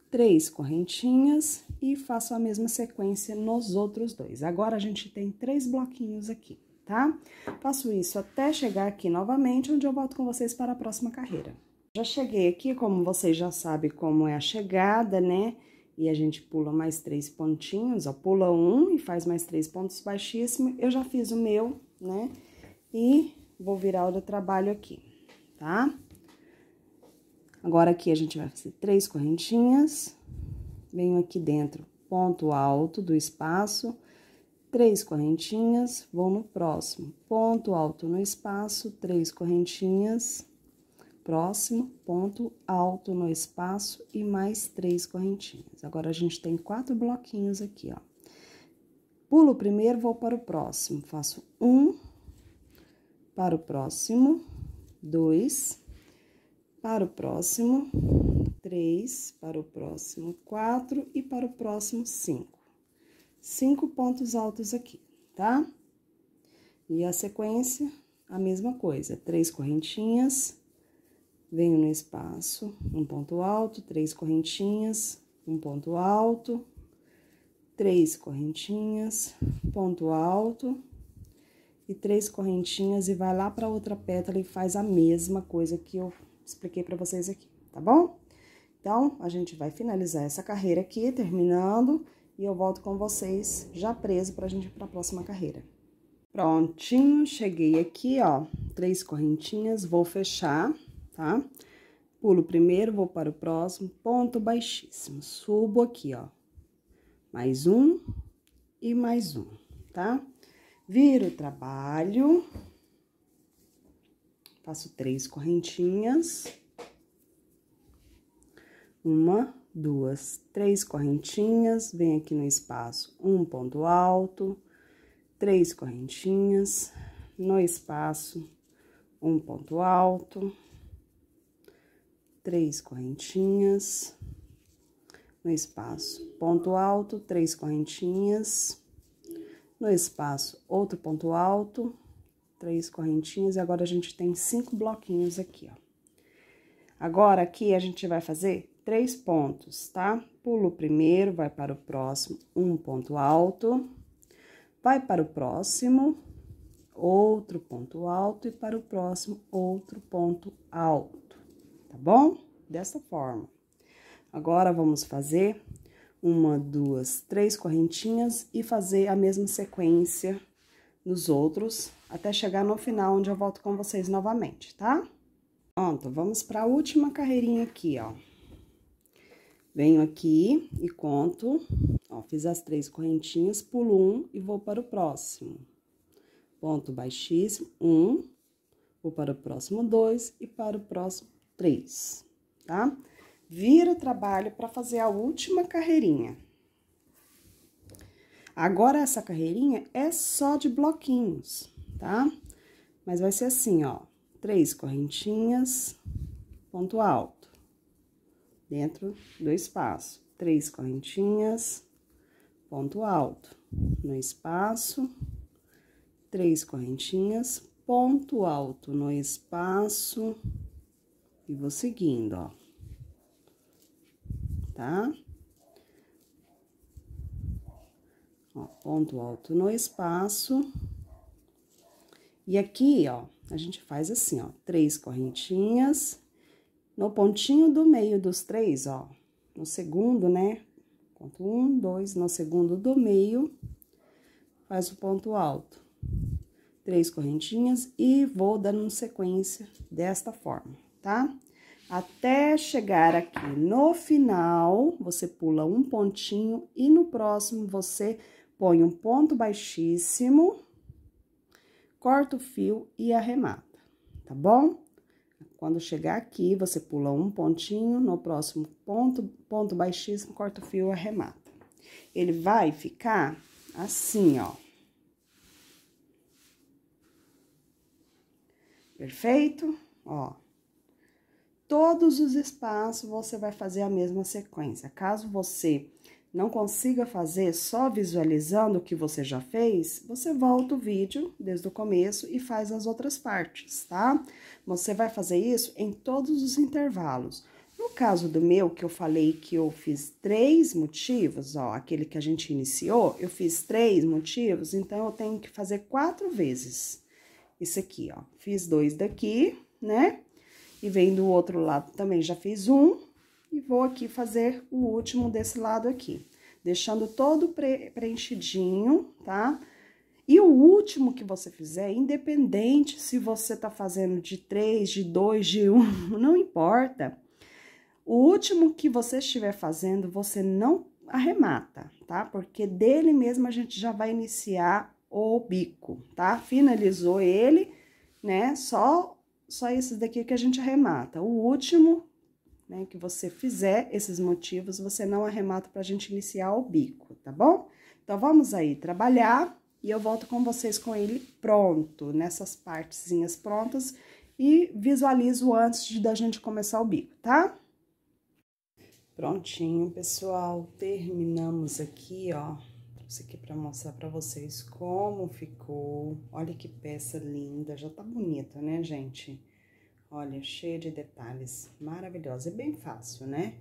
três correntinhas e faço a mesma sequência nos outros dois. Agora, a gente tem três bloquinhos aqui, tá? Faço isso até chegar aqui novamente, onde eu volto com vocês para a próxima carreira. Já cheguei aqui, como vocês já sabem como é a chegada, né? E a gente pula mais três pontinhos, ó, pula um e faz mais três pontos baixíssimos. Eu já fiz o meu, né? E vou virar o do trabalho aqui, tá? Agora, aqui, a gente vai fazer três correntinhas. Venho aqui dentro, ponto alto do espaço, três correntinhas, vou no próximo, ponto alto no espaço, três correntinhas próximo, ponto alto no espaço e mais três correntinhas. Agora, a gente tem quatro bloquinhos aqui, ó. Pulo o primeiro, vou para o próximo, faço um, para o próximo, dois, para o próximo, três, para o próximo, quatro e para o próximo, cinco. Cinco pontos altos aqui, tá? E a sequência, a mesma coisa, três correntinhas venho no espaço, um ponto alto, três correntinhas, um ponto alto, três correntinhas, ponto alto e três correntinhas e vai lá para outra pétala e faz a mesma coisa que eu expliquei para vocês aqui, tá bom? Então, a gente vai finalizar essa carreira aqui, terminando, e eu volto com vocês já preso para a gente ir para a próxima carreira. Prontinho, cheguei aqui, ó, três correntinhas, vou fechar tá? Pulo primeiro, vou para o próximo, ponto baixíssimo. Subo aqui, ó. Mais um e mais um, tá? Viro o trabalho. Faço três correntinhas. Uma, duas, três correntinhas. Venho aqui no espaço, um ponto alto. Três correntinhas. No espaço, um ponto alto três correntinhas no espaço ponto alto, três correntinhas no espaço outro ponto alto, três correntinhas e agora a gente tem cinco bloquinhos aqui, ó. Agora aqui a gente vai fazer três pontos, tá? Pulo o primeiro, vai para o próximo, um ponto alto, vai para o próximo, outro ponto alto e para o próximo outro ponto alto tá bom? Dessa forma. Agora, vamos fazer uma, duas, três correntinhas e fazer a mesma sequência nos outros, até chegar no final, onde eu volto com vocês novamente, tá? Pronto, vamos para a última carreirinha aqui, ó. Venho aqui e conto, ó, fiz as três correntinhas, pulo um e vou para o próximo. Ponto baixíssimo, um, vou para o próximo dois e para o próximo três, tá? Vira o trabalho para fazer a última carreirinha. Agora, essa carreirinha é só de bloquinhos, tá? Mas vai ser assim, ó, três correntinhas, ponto alto, dentro do espaço. Três correntinhas, ponto alto, no espaço, três correntinhas, ponto alto no espaço, e vou seguindo, ó. Tá? Ó, ponto alto no espaço. E aqui, ó, a gente faz assim, ó, três correntinhas. No pontinho do meio dos três, ó, no segundo, né? Ponto um, dois, no segundo do meio, faz o ponto alto. Três correntinhas e vou dando sequência desta forma tá? Até chegar aqui no final, você pula um pontinho e no próximo você põe um ponto baixíssimo, corta o fio e arremata, tá bom? Quando chegar aqui, você pula um pontinho, no próximo ponto, ponto baixíssimo, corta o fio e arremata. Ele vai ficar assim, ó. Perfeito? Ó todos os espaços você vai fazer a mesma sequência. Caso você não consiga fazer só visualizando o que você já fez, você volta o vídeo desde o começo e faz as outras partes, tá? Você vai fazer isso em todos os intervalos. No caso do meu, que eu falei que eu fiz três motivos, ó, aquele que a gente iniciou, eu fiz três motivos, então eu tenho que fazer quatro vezes. Isso aqui, ó, fiz dois daqui, né? E vem do outro lado também, já fiz um. E vou aqui fazer o último desse lado aqui. Deixando todo pre preenchidinho, tá? E o último que você fizer, independente se você tá fazendo de três, de dois, de um, não importa. O último que você estiver fazendo, você não arremata, tá? Porque dele mesmo a gente já vai iniciar o bico, tá? Finalizou ele, né? Só só esses daqui que a gente arremata. O último, né, que você fizer esses motivos, você não arremata pra gente iniciar o bico, tá bom? Então, vamos aí trabalhar e eu volto com vocês com ele pronto, nessas partezinhas prontas e visualizo antes de da gente começar o bico, tá? Prontinho, pessoal, terminamos aqui, ó, isso aqui para mostrar para vocês como ficou. Olha que peça linda, já tá bonita, né, gente? Olha, cheia de detalhes, maravilhosa. É bem fácil, né?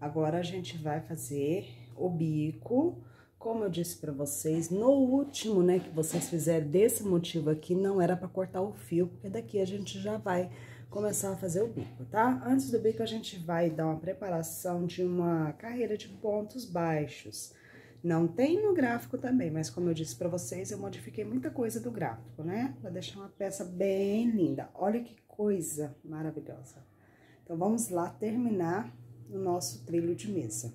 Agora, a gente vai fazer o bico, como eu disse para vocês, no último, né, que vocês fizeram desse motivo aqui, não era para cortar o fio, porque daqui a gente já vai começar a fazer o bico, tá? Antes do bico, a gente vai dar uma preparação de uma carreira de pontos baixos. Não tem no gráfico também, mas como eu disse para vocês, eu modifiquei muita coisa do gráfico, né? Pra deixar uma peça bem linda. Olha que coisa maravilhosa. Então, vamos lá terminar o nosso trilho de mesa.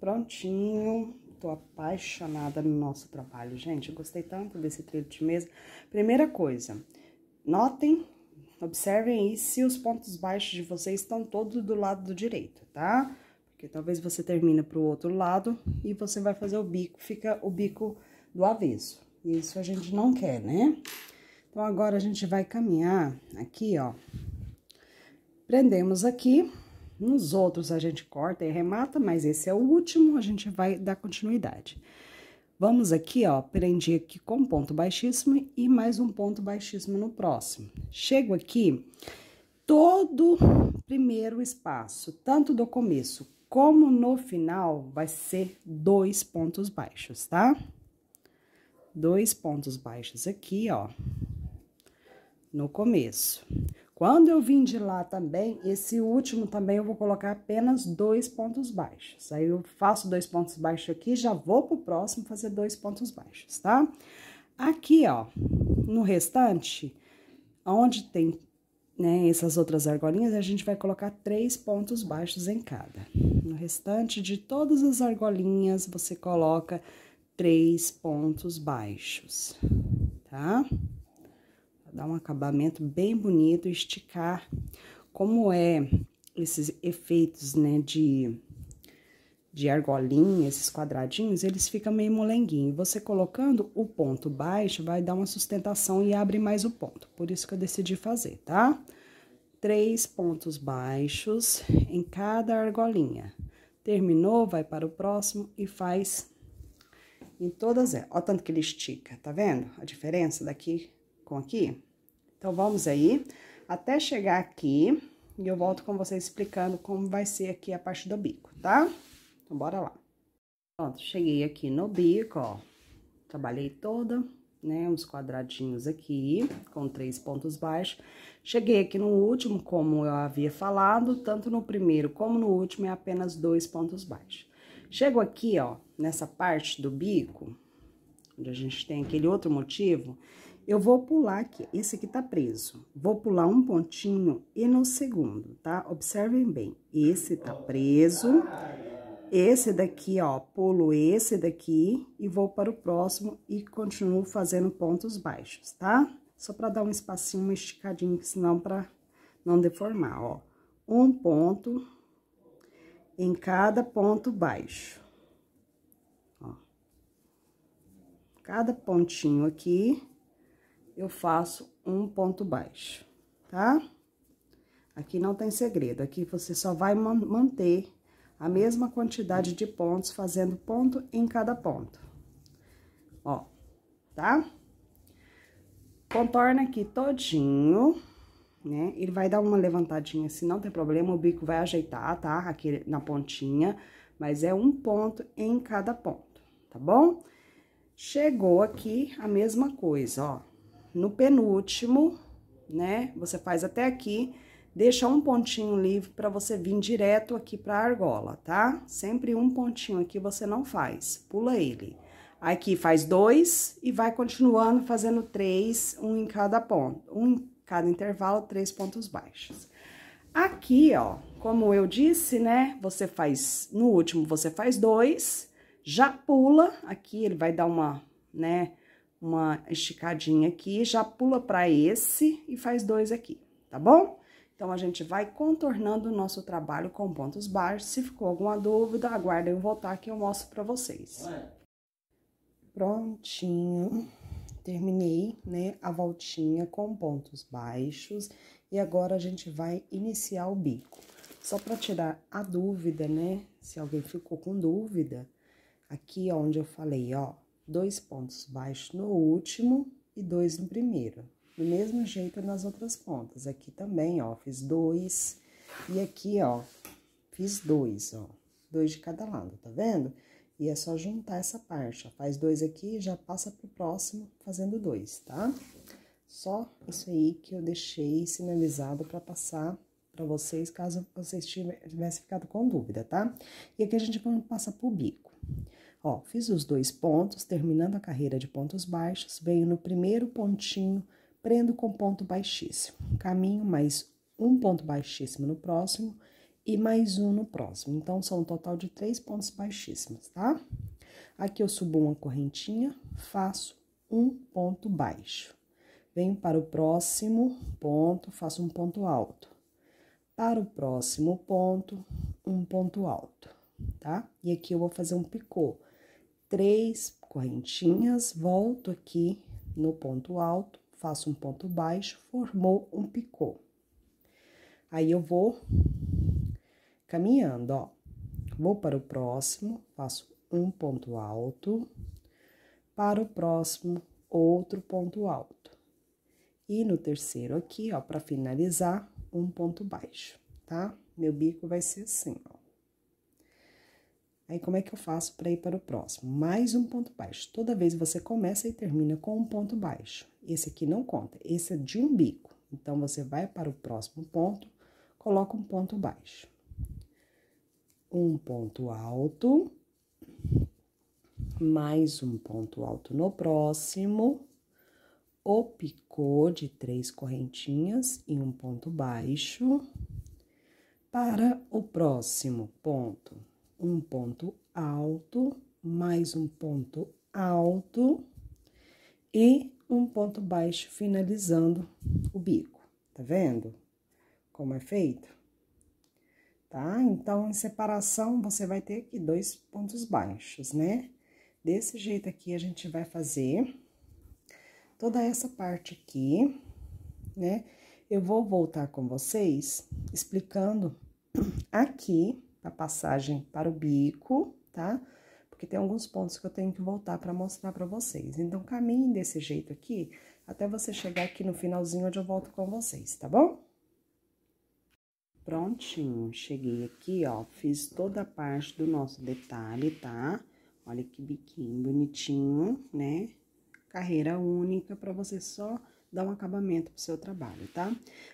Prontinho, tô apaixonada no nosso trabalho, gente. Eu gostei tanto desse trilho de mesa. Primeira coisa, notem, observem aí se os pontos baixos de vocês estão todos do lado do direito, tá? Tá? Porque talvez você termina pro outro lado e você vai fazer o bico, fica o bico do avesso. Isso a gente não quer, né? Então, agora a gente vai caminhar aqui, ó. Prendemos aqui. Nos outros a gente corta e remata, mas esse é o último, a gente vai dar continuidade. Vamos aqui, ó, prendi aqui com ponto baixíssimo e mais um ponto baixíssimo no próximo. Chego aqui, todo primeiro espaço, tanto do começo como no final vai ser dois pontos baixos, tá? Dois pontos baixos aqui, ó, no começo. Quando eu vim de lá também, esse último também eu vou colocar apenas dois pontos baixos. Aí eu faço dois pontos baixos aqui, já vou pro próximo fazer dois pontos baixos, tá? Aqui, ó, no restante, onde tem né, essas outras argolinhas, a gente vai colocar três pontos baixos em cada. No restante de todas as argolinhas, você coloca três pontos baixos, tá? Pra dar um acabamento bem bonito, esticar. Como é esses efeitos, né, de de argolinha, esses quadradinhos, eles ficam meio molenguinho. Você colocando o ponto baixo, vai dar uma sustentação e abre mais o ponto. Por isso que eu decidi fazer, tá? Três pontos baixos em cada argolinha. Terminou, vai para o próximo e faz em todas elas. Ó tanto que ele estica, tá vendo? A diferença daqui com aqui. Então, vamos aí até chegar aqui e eu volto com você explicando como vai ser aqui a parte do bico, tá? Tá? Então, bora lá. Pronto, cheguei aqui no bico, ó. Trabalhei toda, né, uns quadradinhos aqui, com três pontos baixos. Cheguei aqui no último, como eu havia falado, tanto no primeiro como no último é apenas dois pontos baixos. Chego aqui, ó, nessa parte do bico, onde a gente tem aquele outro motivo, eu vou pular aqui, esse aqui tá preso. Vou pular um pontinho e no segundo, tá? Observem bem, esse tá preso esse daqui, ó, pulo esse daqui e vou para o próximo e continuo fazendo pontos baixos, tá? Só para dar um espacinho, uma esticadinha, senão para não deformar, ó. Um ponto em cada ponto baixo. Ó. Cada pontinho aqui, eu faço um ponto baixo, tá? Aqui não tem segredo, aqui você só vai manter a mesma quantidade de pontos, fazendo ponto em cada ponto. Ó, tá? Contorna aqui todinho, né? Ele vai dar uma levantadinha assim, não tem problema, o bico vai ajeitar, tá? Aqui na pontinha, mas é um ponto em cada ponto, tá bom? Chegou aqui a mesma coisa, ó. No penúltimo, né? Você faz até aqui Deixa um pontinho livre para você vir direto aqui para a argola, tá? Sempre um pontinho aqui você não faz, pula ele. Aqui faz dois e vai continuando fazendo três, um em cada ponto, um em cada intervalo, três pontos baixos. Aqui, ó, como eu disse, né, você faz, no último você faz dois, já pula, aqui ele vai dar uma, né, uma esticadinha aqui, já pula para esse e faz dois aqui, tá bom? Então, a gente vai contornando o nosso trabalho com pontos baixos. Se ficou alguma dúvida, aguardem eu voltar que eu mostro para vocês. Prontinho. Terminei, né, a voltinha com pontos baixos. E agora, a gente vai iniciar o bico. Só para tirar a dúvida, né, se alguém ficou com dúvida, aqui onde eu falei, ó, dois pontos baixos no último e dois no primeiro. Do mesmo jeito nas outras pontas. Aqui também, ó, fiz dois. E aqui, ó, fiz dois, ó. Dois de cada lado, tá vendo? E é só juntar essa parte, ó. Faz dois aqui e já passa pro próximo fazendo dois, tá? Só isso aí que eu deixei sinalizado para passar para vocês, caso vocês tivessem ficado com dúvida, tá? E aqui a gente vai passar pro bico. Ó, fiz os dois pontos, terminando a carreira de pontos baixos, venho no primeiro pontinho prendo com ponto baixíssimo. Caminho mais um ponto baixíssimo no próximo e mais um no próximo. Então, são um total de três pontos baixíssimos, tá? Aqui eu subo uma correntinha, faço um ponto baixo. Venho para o próximo ponto, faço um ponto alto. Para o próximo ponto, um ponto alto, tá? E aqui eu vou fazer um picô. Três correntinhas, volto aqui no ponto alto, faço um ponto baixo, formou um picô. Aí eu vou caminhando, ó. Vou para o próximo, faço um ponto alto, para o próximo, outro ponto alto. E no terceiro aqui, ó, para finalizar, um ponto baixo, tá? Meu bico vai ser assim, ó. Aí, como é que eu faço para ir para o próximo? Mais um ponto baixo. Toda vez você começa e termina com um ponto baixo. Esse aqui não conta, esse é de um bico. Então, você vai para o próximo ponto, coloca um ponto baixo. Um ponto alto. Mais um ponto alto no próximo. O picô de três correntinhas e um ponto baixo. Para o próximo ponto um ponto alto, mais um ponto alto e um ponto baixo finalizando o bico. Tá vendo como é feito? Tá? Então, em separação, você vai ter aqui dois pontos baixos, né? Desse jeito aqui, a gente vai fazer toda essa parte aqui, né? Eu vou voltar com vocês explicando aqui a passagem para o bico, tá? Porque tem alguns pontos que eu tenho que voltar para mostrar para vocês. Então, caminhe desse jeito aqui, até você chegar aqui no finalzinho onde eu volto com vocês, tá bom? Prontinho, cheguei aqui, ó, fiz toda a parte do nosso detalhe, tá? Olha que biquinho bonitinho, né? Carreira única para você só dar um acabamento pro seu trabalho, tá?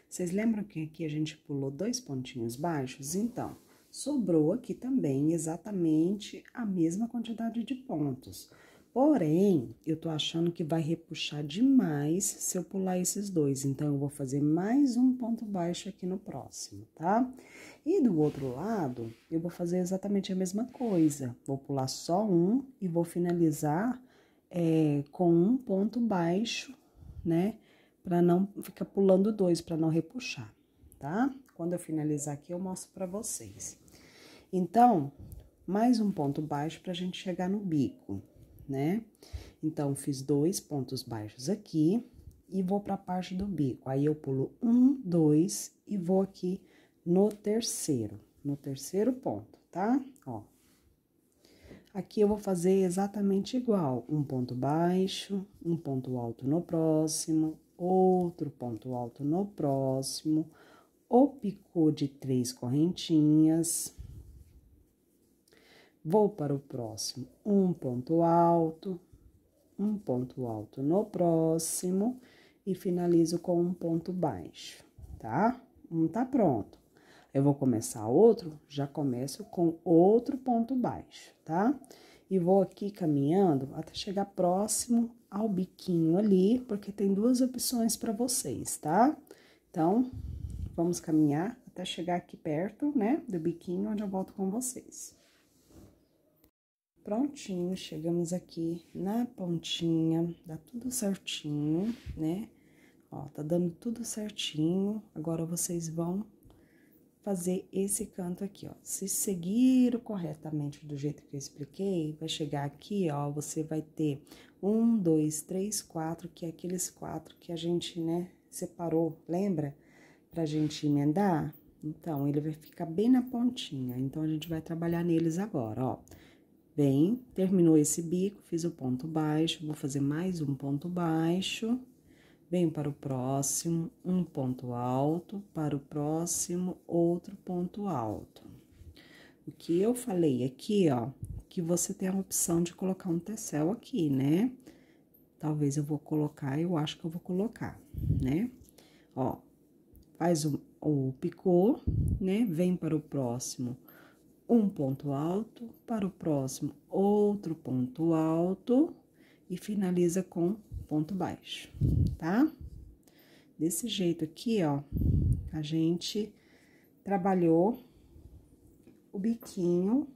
Vocês lembram que aqui a gente pulou dois pontinhos baixos? Então, sobrou aqui também exatamente a mesma quantidade de pontos. Porém, eu tô achando que vai repuxar demais se eu pular esses dois. Então, eu vou fazer mais um ponto baixo aqui no próximo, tá? E do outro lado, eu vou fazer exatamente a mesma coisa. Vou pular só um e vou finalizar é, com um ponto baixo, né? Pra não ficar pulando dois, pra não repuxar, tá? Quando eu finalizar aqui, eu mostro pra vocês. Então, mais um ponto baixo para a gente chegar no bico, né? Então, fiz dois pontos baixos aqui e vou para a parte do bico. Aí, eu pulo um, dois e vou aqui no terceiro, no terceiro ponto, tá? Ó. Aqui eu vou fazer exatamente igual, um ponto baixo, um ponto alto no próximo, outro ponto alto no próximo, o picô de três correntinhas, Vou para o próximo. Um ponto alto, um ponto alto no próximo e finalizo com um ponto baixo, tá? Um tá pronto. Eu vou começar outro, já começo com outro ponto baixo, tá? E vou aqui caminhando até chegar próximo ao biquinho ali, porque tem duas opções para vocês, tá? Então, vamos caminhar até chegar aqui perto, né, do biquinho, onde eu volto com vocês. Prontinho, chegamos aqui na pontinha, dá tudo certinho, né? Ó, tá dando tudo certinho. Agora, vocês vão fazer esse canto aqui, ó. Se seguir corretamente do jeito que eu expliquei, vai chegar aqui, ó, você vai ter um, dois, três, quatro, que é aqueles quatro que a gente, né, separou, lembra? Pra gente emendar. Então, ele vai ficar bem na pontinha. Então, a gente vai trabalhar neles agora, ó. Bem, terminou esse bico, fiz o ponto baixo, vou fazer mais um ponto baixo, venho para o próximo, um ponto alto, para o próximo, outro ponto alto. O que eu falei aqui, ó, que você tem a opção de colocar um tecel aqui, né? Talvez eu vou colocar, eu acho que eu vou colocar, né? Ó, faz o, o picô, né? Vem para o próximo um ponto alto, para o próximo outro ponto alto e finaliza com ponto baixo, tá? Desse jeito aqui, ó, a gente trabalhou o biquinho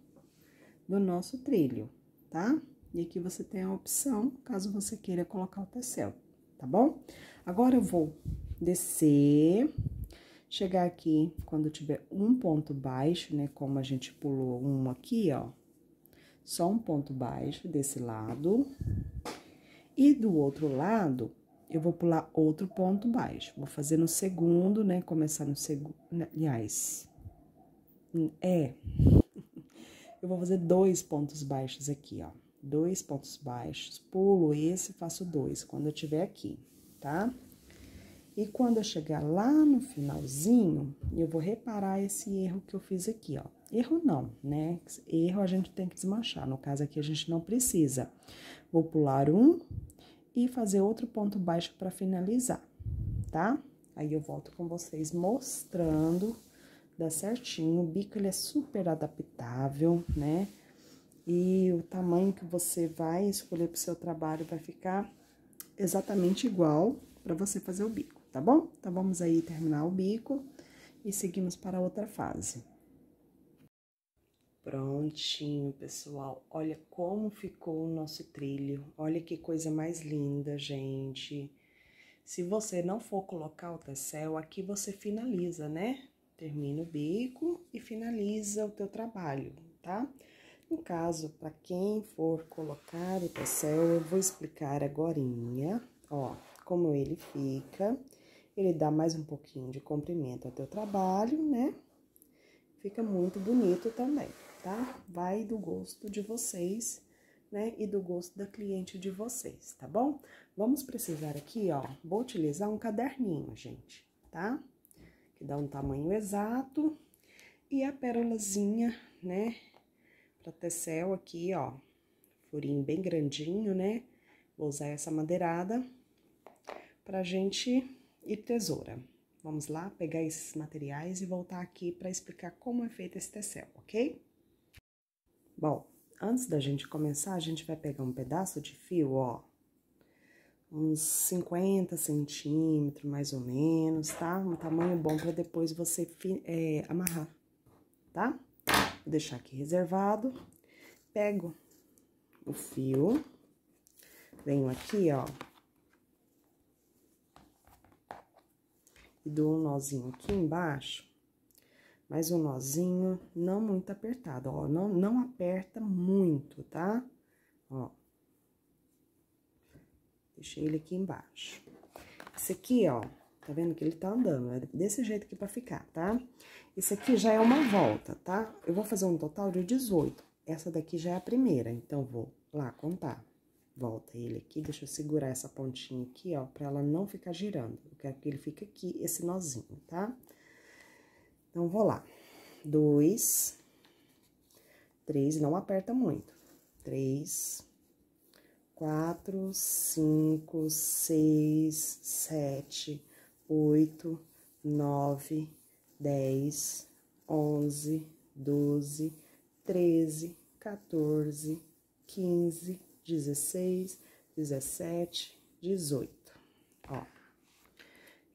do nosso trilho, tá? E aqui você tem a opção, caso você queira colocar o tecel, tá bom? Agora eu vou descer chegar aqui, quando tiver um ponto baixo, né, como a gente pulou um aqui, ó, só um ponto baixo desse lado. E do outro lado, eu vou pular outro ponto baixo. Vou fazer no segundo, né, começar no segundo, né, aliás, é, eu vou fazer dois pontos baixos aqui, ó. Dois pontos baixos, pulo esse, faço dois, quando eu tiver aqui, tá? Tá? E quando eu chegar lá no finalzinho, eu vou reparar esse erro que eu fiz aqui, ó. Erro não, né? Erro a gente tem que desmanchar, no caso aqui a gente não precisa. Vou pular um e fazer outro ponto baixo para finalizar, tá? Aí eu volto com vocês mostrando, dá certinho, o bico ele é super adaptável, né? E o tamanho que você vai escolher para o seu trabalho vai ficar exatamente igual para você fazer o bico, tá bom? Então, vamos aí terminar o bico e seguimos para a outra fase. Prontinho, pessoal. Olha como ficou o nosso trilho. Olha que coisa mais linda, gente. Se você não for colocar o tecel, aqui você finaliza, né? Termina o bico e finaliza o teu trabalho, tá? No caso, para quem for colocar o tecel, eu vou explicar agorinha, ó como ele fica. Ele dá mais um pouquinho de comprimento ao teu trabalho, né? Fica muito bonito também, tá? Vai do gosto de vocês, né? E do gosto da cliente de vocês, tá bom? Vamos precisar aqui, ó, vou utilizar um caderninho, gente, tá? Que dá um tamanho exato. E a pérolazinha, né? Pra tecel aqui, ó, furinho bem grandinho, né? Vou usar essa madeirada para gente ir tesoura. Vamos lá pegar esses materiais e voltar aqui para explicar como é feito esse tecel, ok? Bom, antes da gente começar, a gente vai pegar um pedaço de fio, ó, uns 50 centímetros, mais ou menos, tá? Um tamanho bom para depois você é, amarrar, tá? Vou deixar aqui reservado. Pego o fio, venho aqui, ó, e dou um nozinho aqui embaixo, mas um nozinho não muito apertado, ó, não, não aperta muito, tá? Ó. Deixei ele aqui embaixo. Esse aqui, ó, tá vendo que ele tá andando, é desse jeito aqui pra ficar, tá? Esse aqui já é uma volta, tá? Eu vou fazer um total de 18. Essa daqui já é a primeira, então vou lá contar. Volta ele aqui, deixa eu segurar essa pontinha aqui, ó, pra ela não ficar girando. Eu quero que ele fique aqui, esse nozinho, tá? Então, vou lá. Dois, três, não aperta muito. Três, quatro, cinco, seis, sete, oito, nove, dez, onze, doze, treze, quatorze, quinze, 16, 17, 18. Ó,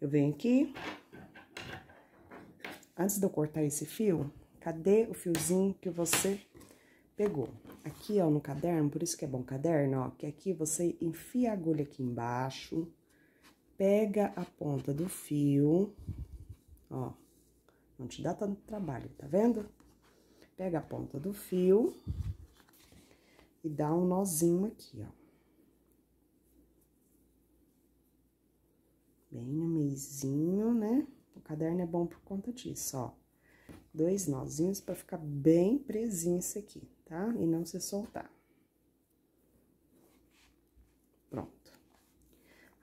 eu venho aqui. Antes de eu cortar esse fio, cadê o fiozinho que você pegou? Aqui, ó, no caderno, por isso que é bom caderno, ó, que aqui você enfia a agulha aqui embaixo, pega a ponta do fio, ó, não te dá tanto trabalho, tá vendo? Pega a ponta do fio, e dá um nozinho aqui, ó. Bem no meizinho, né? O caderno é bom por conta disso, ó. Dois nozinhos pra ficar bem presinho isso aqui, tá? E não se soltar. Pronto.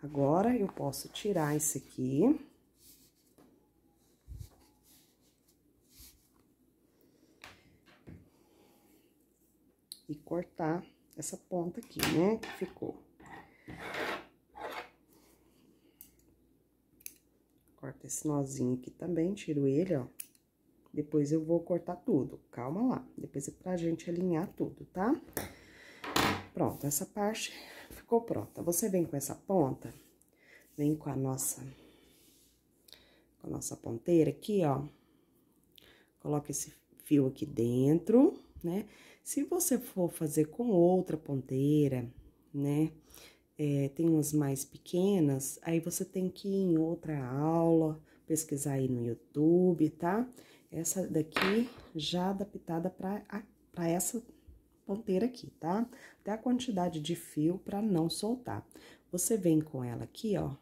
Agora, eu posso tirar isso aqui e cortar essa ponta aqui, né? Que ficou. Corta esse nozinho aqui também, tiro ele, ó. Depois eu vou cortar tudo, calma lá. Depois é pra gente alinhar tudo, tá? Pronto, essa parte ficou pronta. Você vem com essa ponta, vem com a nossa... Com a nossa ponteira aqui, ó. Coloca esse fio aqui dentro, né? Se você for fazer com outra ponteira, né? É, tem umas mais pequenas, aí você tem que ir em outra aula, pesquisar aí no YouTube, tá? Essa daqui já adaptada para essa ponteira aqui, tá? Até a quantidade de fio para não soltar. Você vem com ela aqui, ó,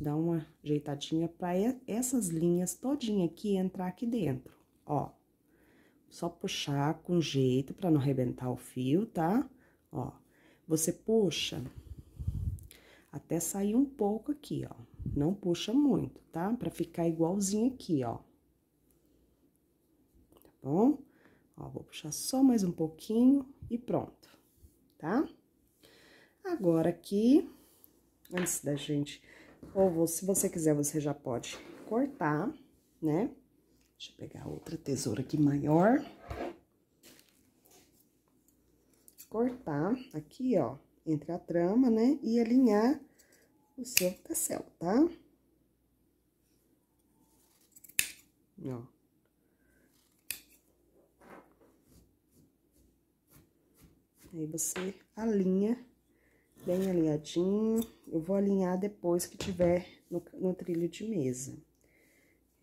dá uma ajeitadinha para essas linhas todinha aqui entrar aqui dentro, ó. Só puxar com jeito para não arrebentar o fio, tá? Ó, você puxa até sair um pouco aqui, ó. Não puxa muito, tá? Pra ficar igualzinho aqui, ó. Tá bom? Ó, vou puxar só mais um pouquinho e pronto, tá? Agora aqui, antes da gente... Ou se você quiser, você já pode cortar, né? Deixa eu pegar outra tesoura aqui maior. Cortar aqui, ó, entre a trama, né? E alinhar o seu tecel, tá? Ó. Aí você alinha bem alinhadinho. Eu vou alinhar depois que tiver no, no trilho de mesa.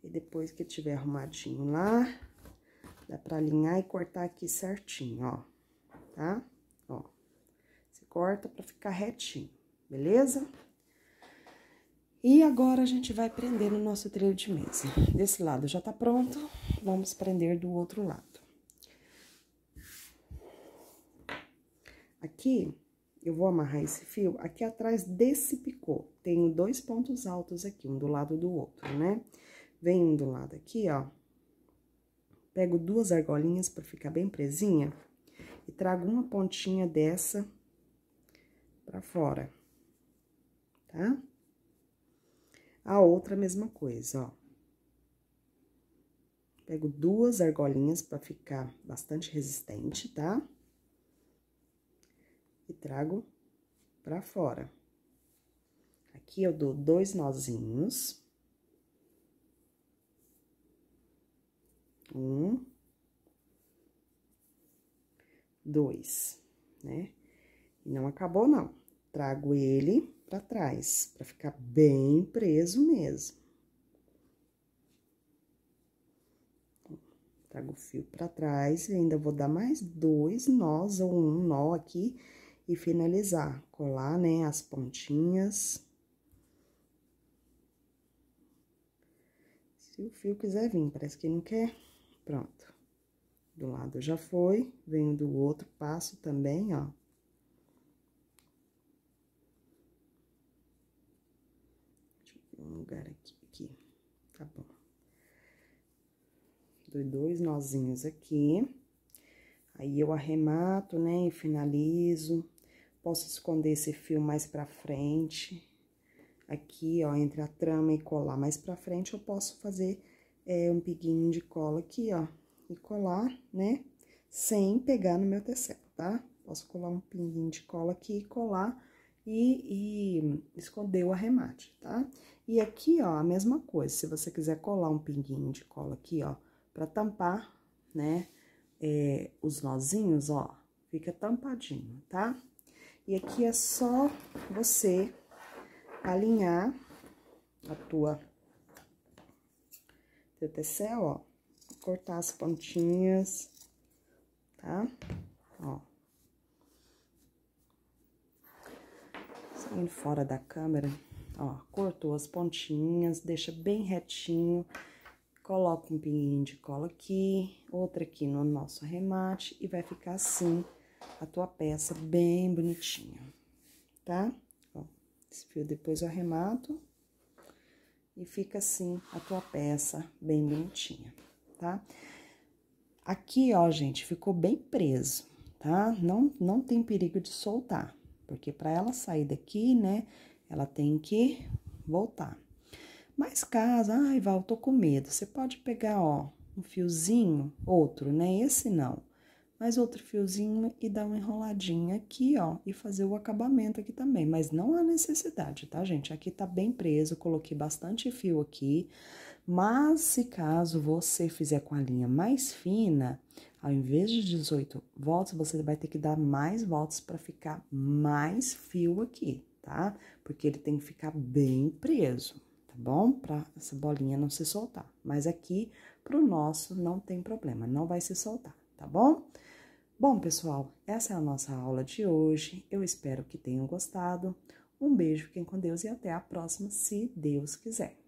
E depois que tiver arrumadinho lá, dá pra alinhar e cortar aqui certinho, ó, tá? Ó, você corta pra ficar retinho, beleza? E agora, a gente vai prender no nosso trilho de mesa. Desse lado já tá pronto, vamos prender do outro lado. Aqui, eu vou amarrar esse fio aqui atrás desse picô. Tenho dois pontos altos aqui, um do lado do outro, né? Né? Venho do lado aqui, ó. Pego duas argolinhas para ficar bem presinha e trago uma pontinha dessa para fora, tá? A outra mesma coisa, ó. Pego duas argolinhas para ficar bastante resistente, tá? E trago para fora. Aqui eu dou dois nozinhos. um, dois, né? E não acabou, não. Trago ele pra trás, pra ficar bem preso mesmo. Trago o fio pra trás e ainda vou dar mais dois nós ou um nó aqui e finalizar. Colar, né, as pontinhas. Se o fio quiser vir, parece que não quer... Pronto. Do lado já foi, venho do outro, passo também, ó. Deixa eu ver um lugar aqui, aqui. Tá bom. Dou dois nozinhos aqui. Aí, eu arremato, né, e finalizo. Posso esconder esse fio mais pra frente. Aqui, ó, entre a trama e colar mais pra frente, eu posso fazer é, um piguinho de cola aqui, ó, e colar, né? Sem pegar no meu tecido tá? Posso colar um pinguinho de cola aqui e colar e, e esconder o arremate, tá? E aqui, ó, a mesma coisa. Se você quiser colar um pinguinho de cola aqui, ó, pra tampar, né, é, os nozinhos, ó, fica tampadinho, tá? E aqui é só você alinhar a tua tecel, ó, cortar as pontinhas, tá? Ó. Saindo fora da câmera, ó, cortou as pontinhas, deixa bem retinho, coloca um pinguinho de cola aqui, outra aqui no nosso remate e vai ficar assim a tua peça bem bonitinha, tá? Ó, esse fio depois eu arremato e fica assim a tua peça bem bonitinha, tá? Aqui, ó, gente, ficou bem preso, tá? Não, não tem perigo de soltar, porque para ela sair daqui, né, ela tem que voltar. Mas caso, ai, Val, tô com medo, você pode pegar, ó, um fiozinho, outro, né? Esse não mais outro fiozinho e dar uma enroladinha aqui, ó, e fazer o acabamento aqui também, mas não há necessidade, tá, gente? Aqui tá bem preso, coloquei bastante fio aqui, mas se caso você fizer com a linha mais fina, ao invés de 18 voltas, você vai ter que dar mais voltas para ficar mais fio aqui, tá? Porque ele tem que ficar bem preso, tá bom? Para essa bolinha não se soltar. Mas aqui, pro nosso, não tem problema, não vai se soltar, tá bom? Bom, pessoal, essa é a nossa aula de hoje. Eu espero que tenham gostado. Um beijo, fiquem com Deus e até a próxima, se Deus quiser.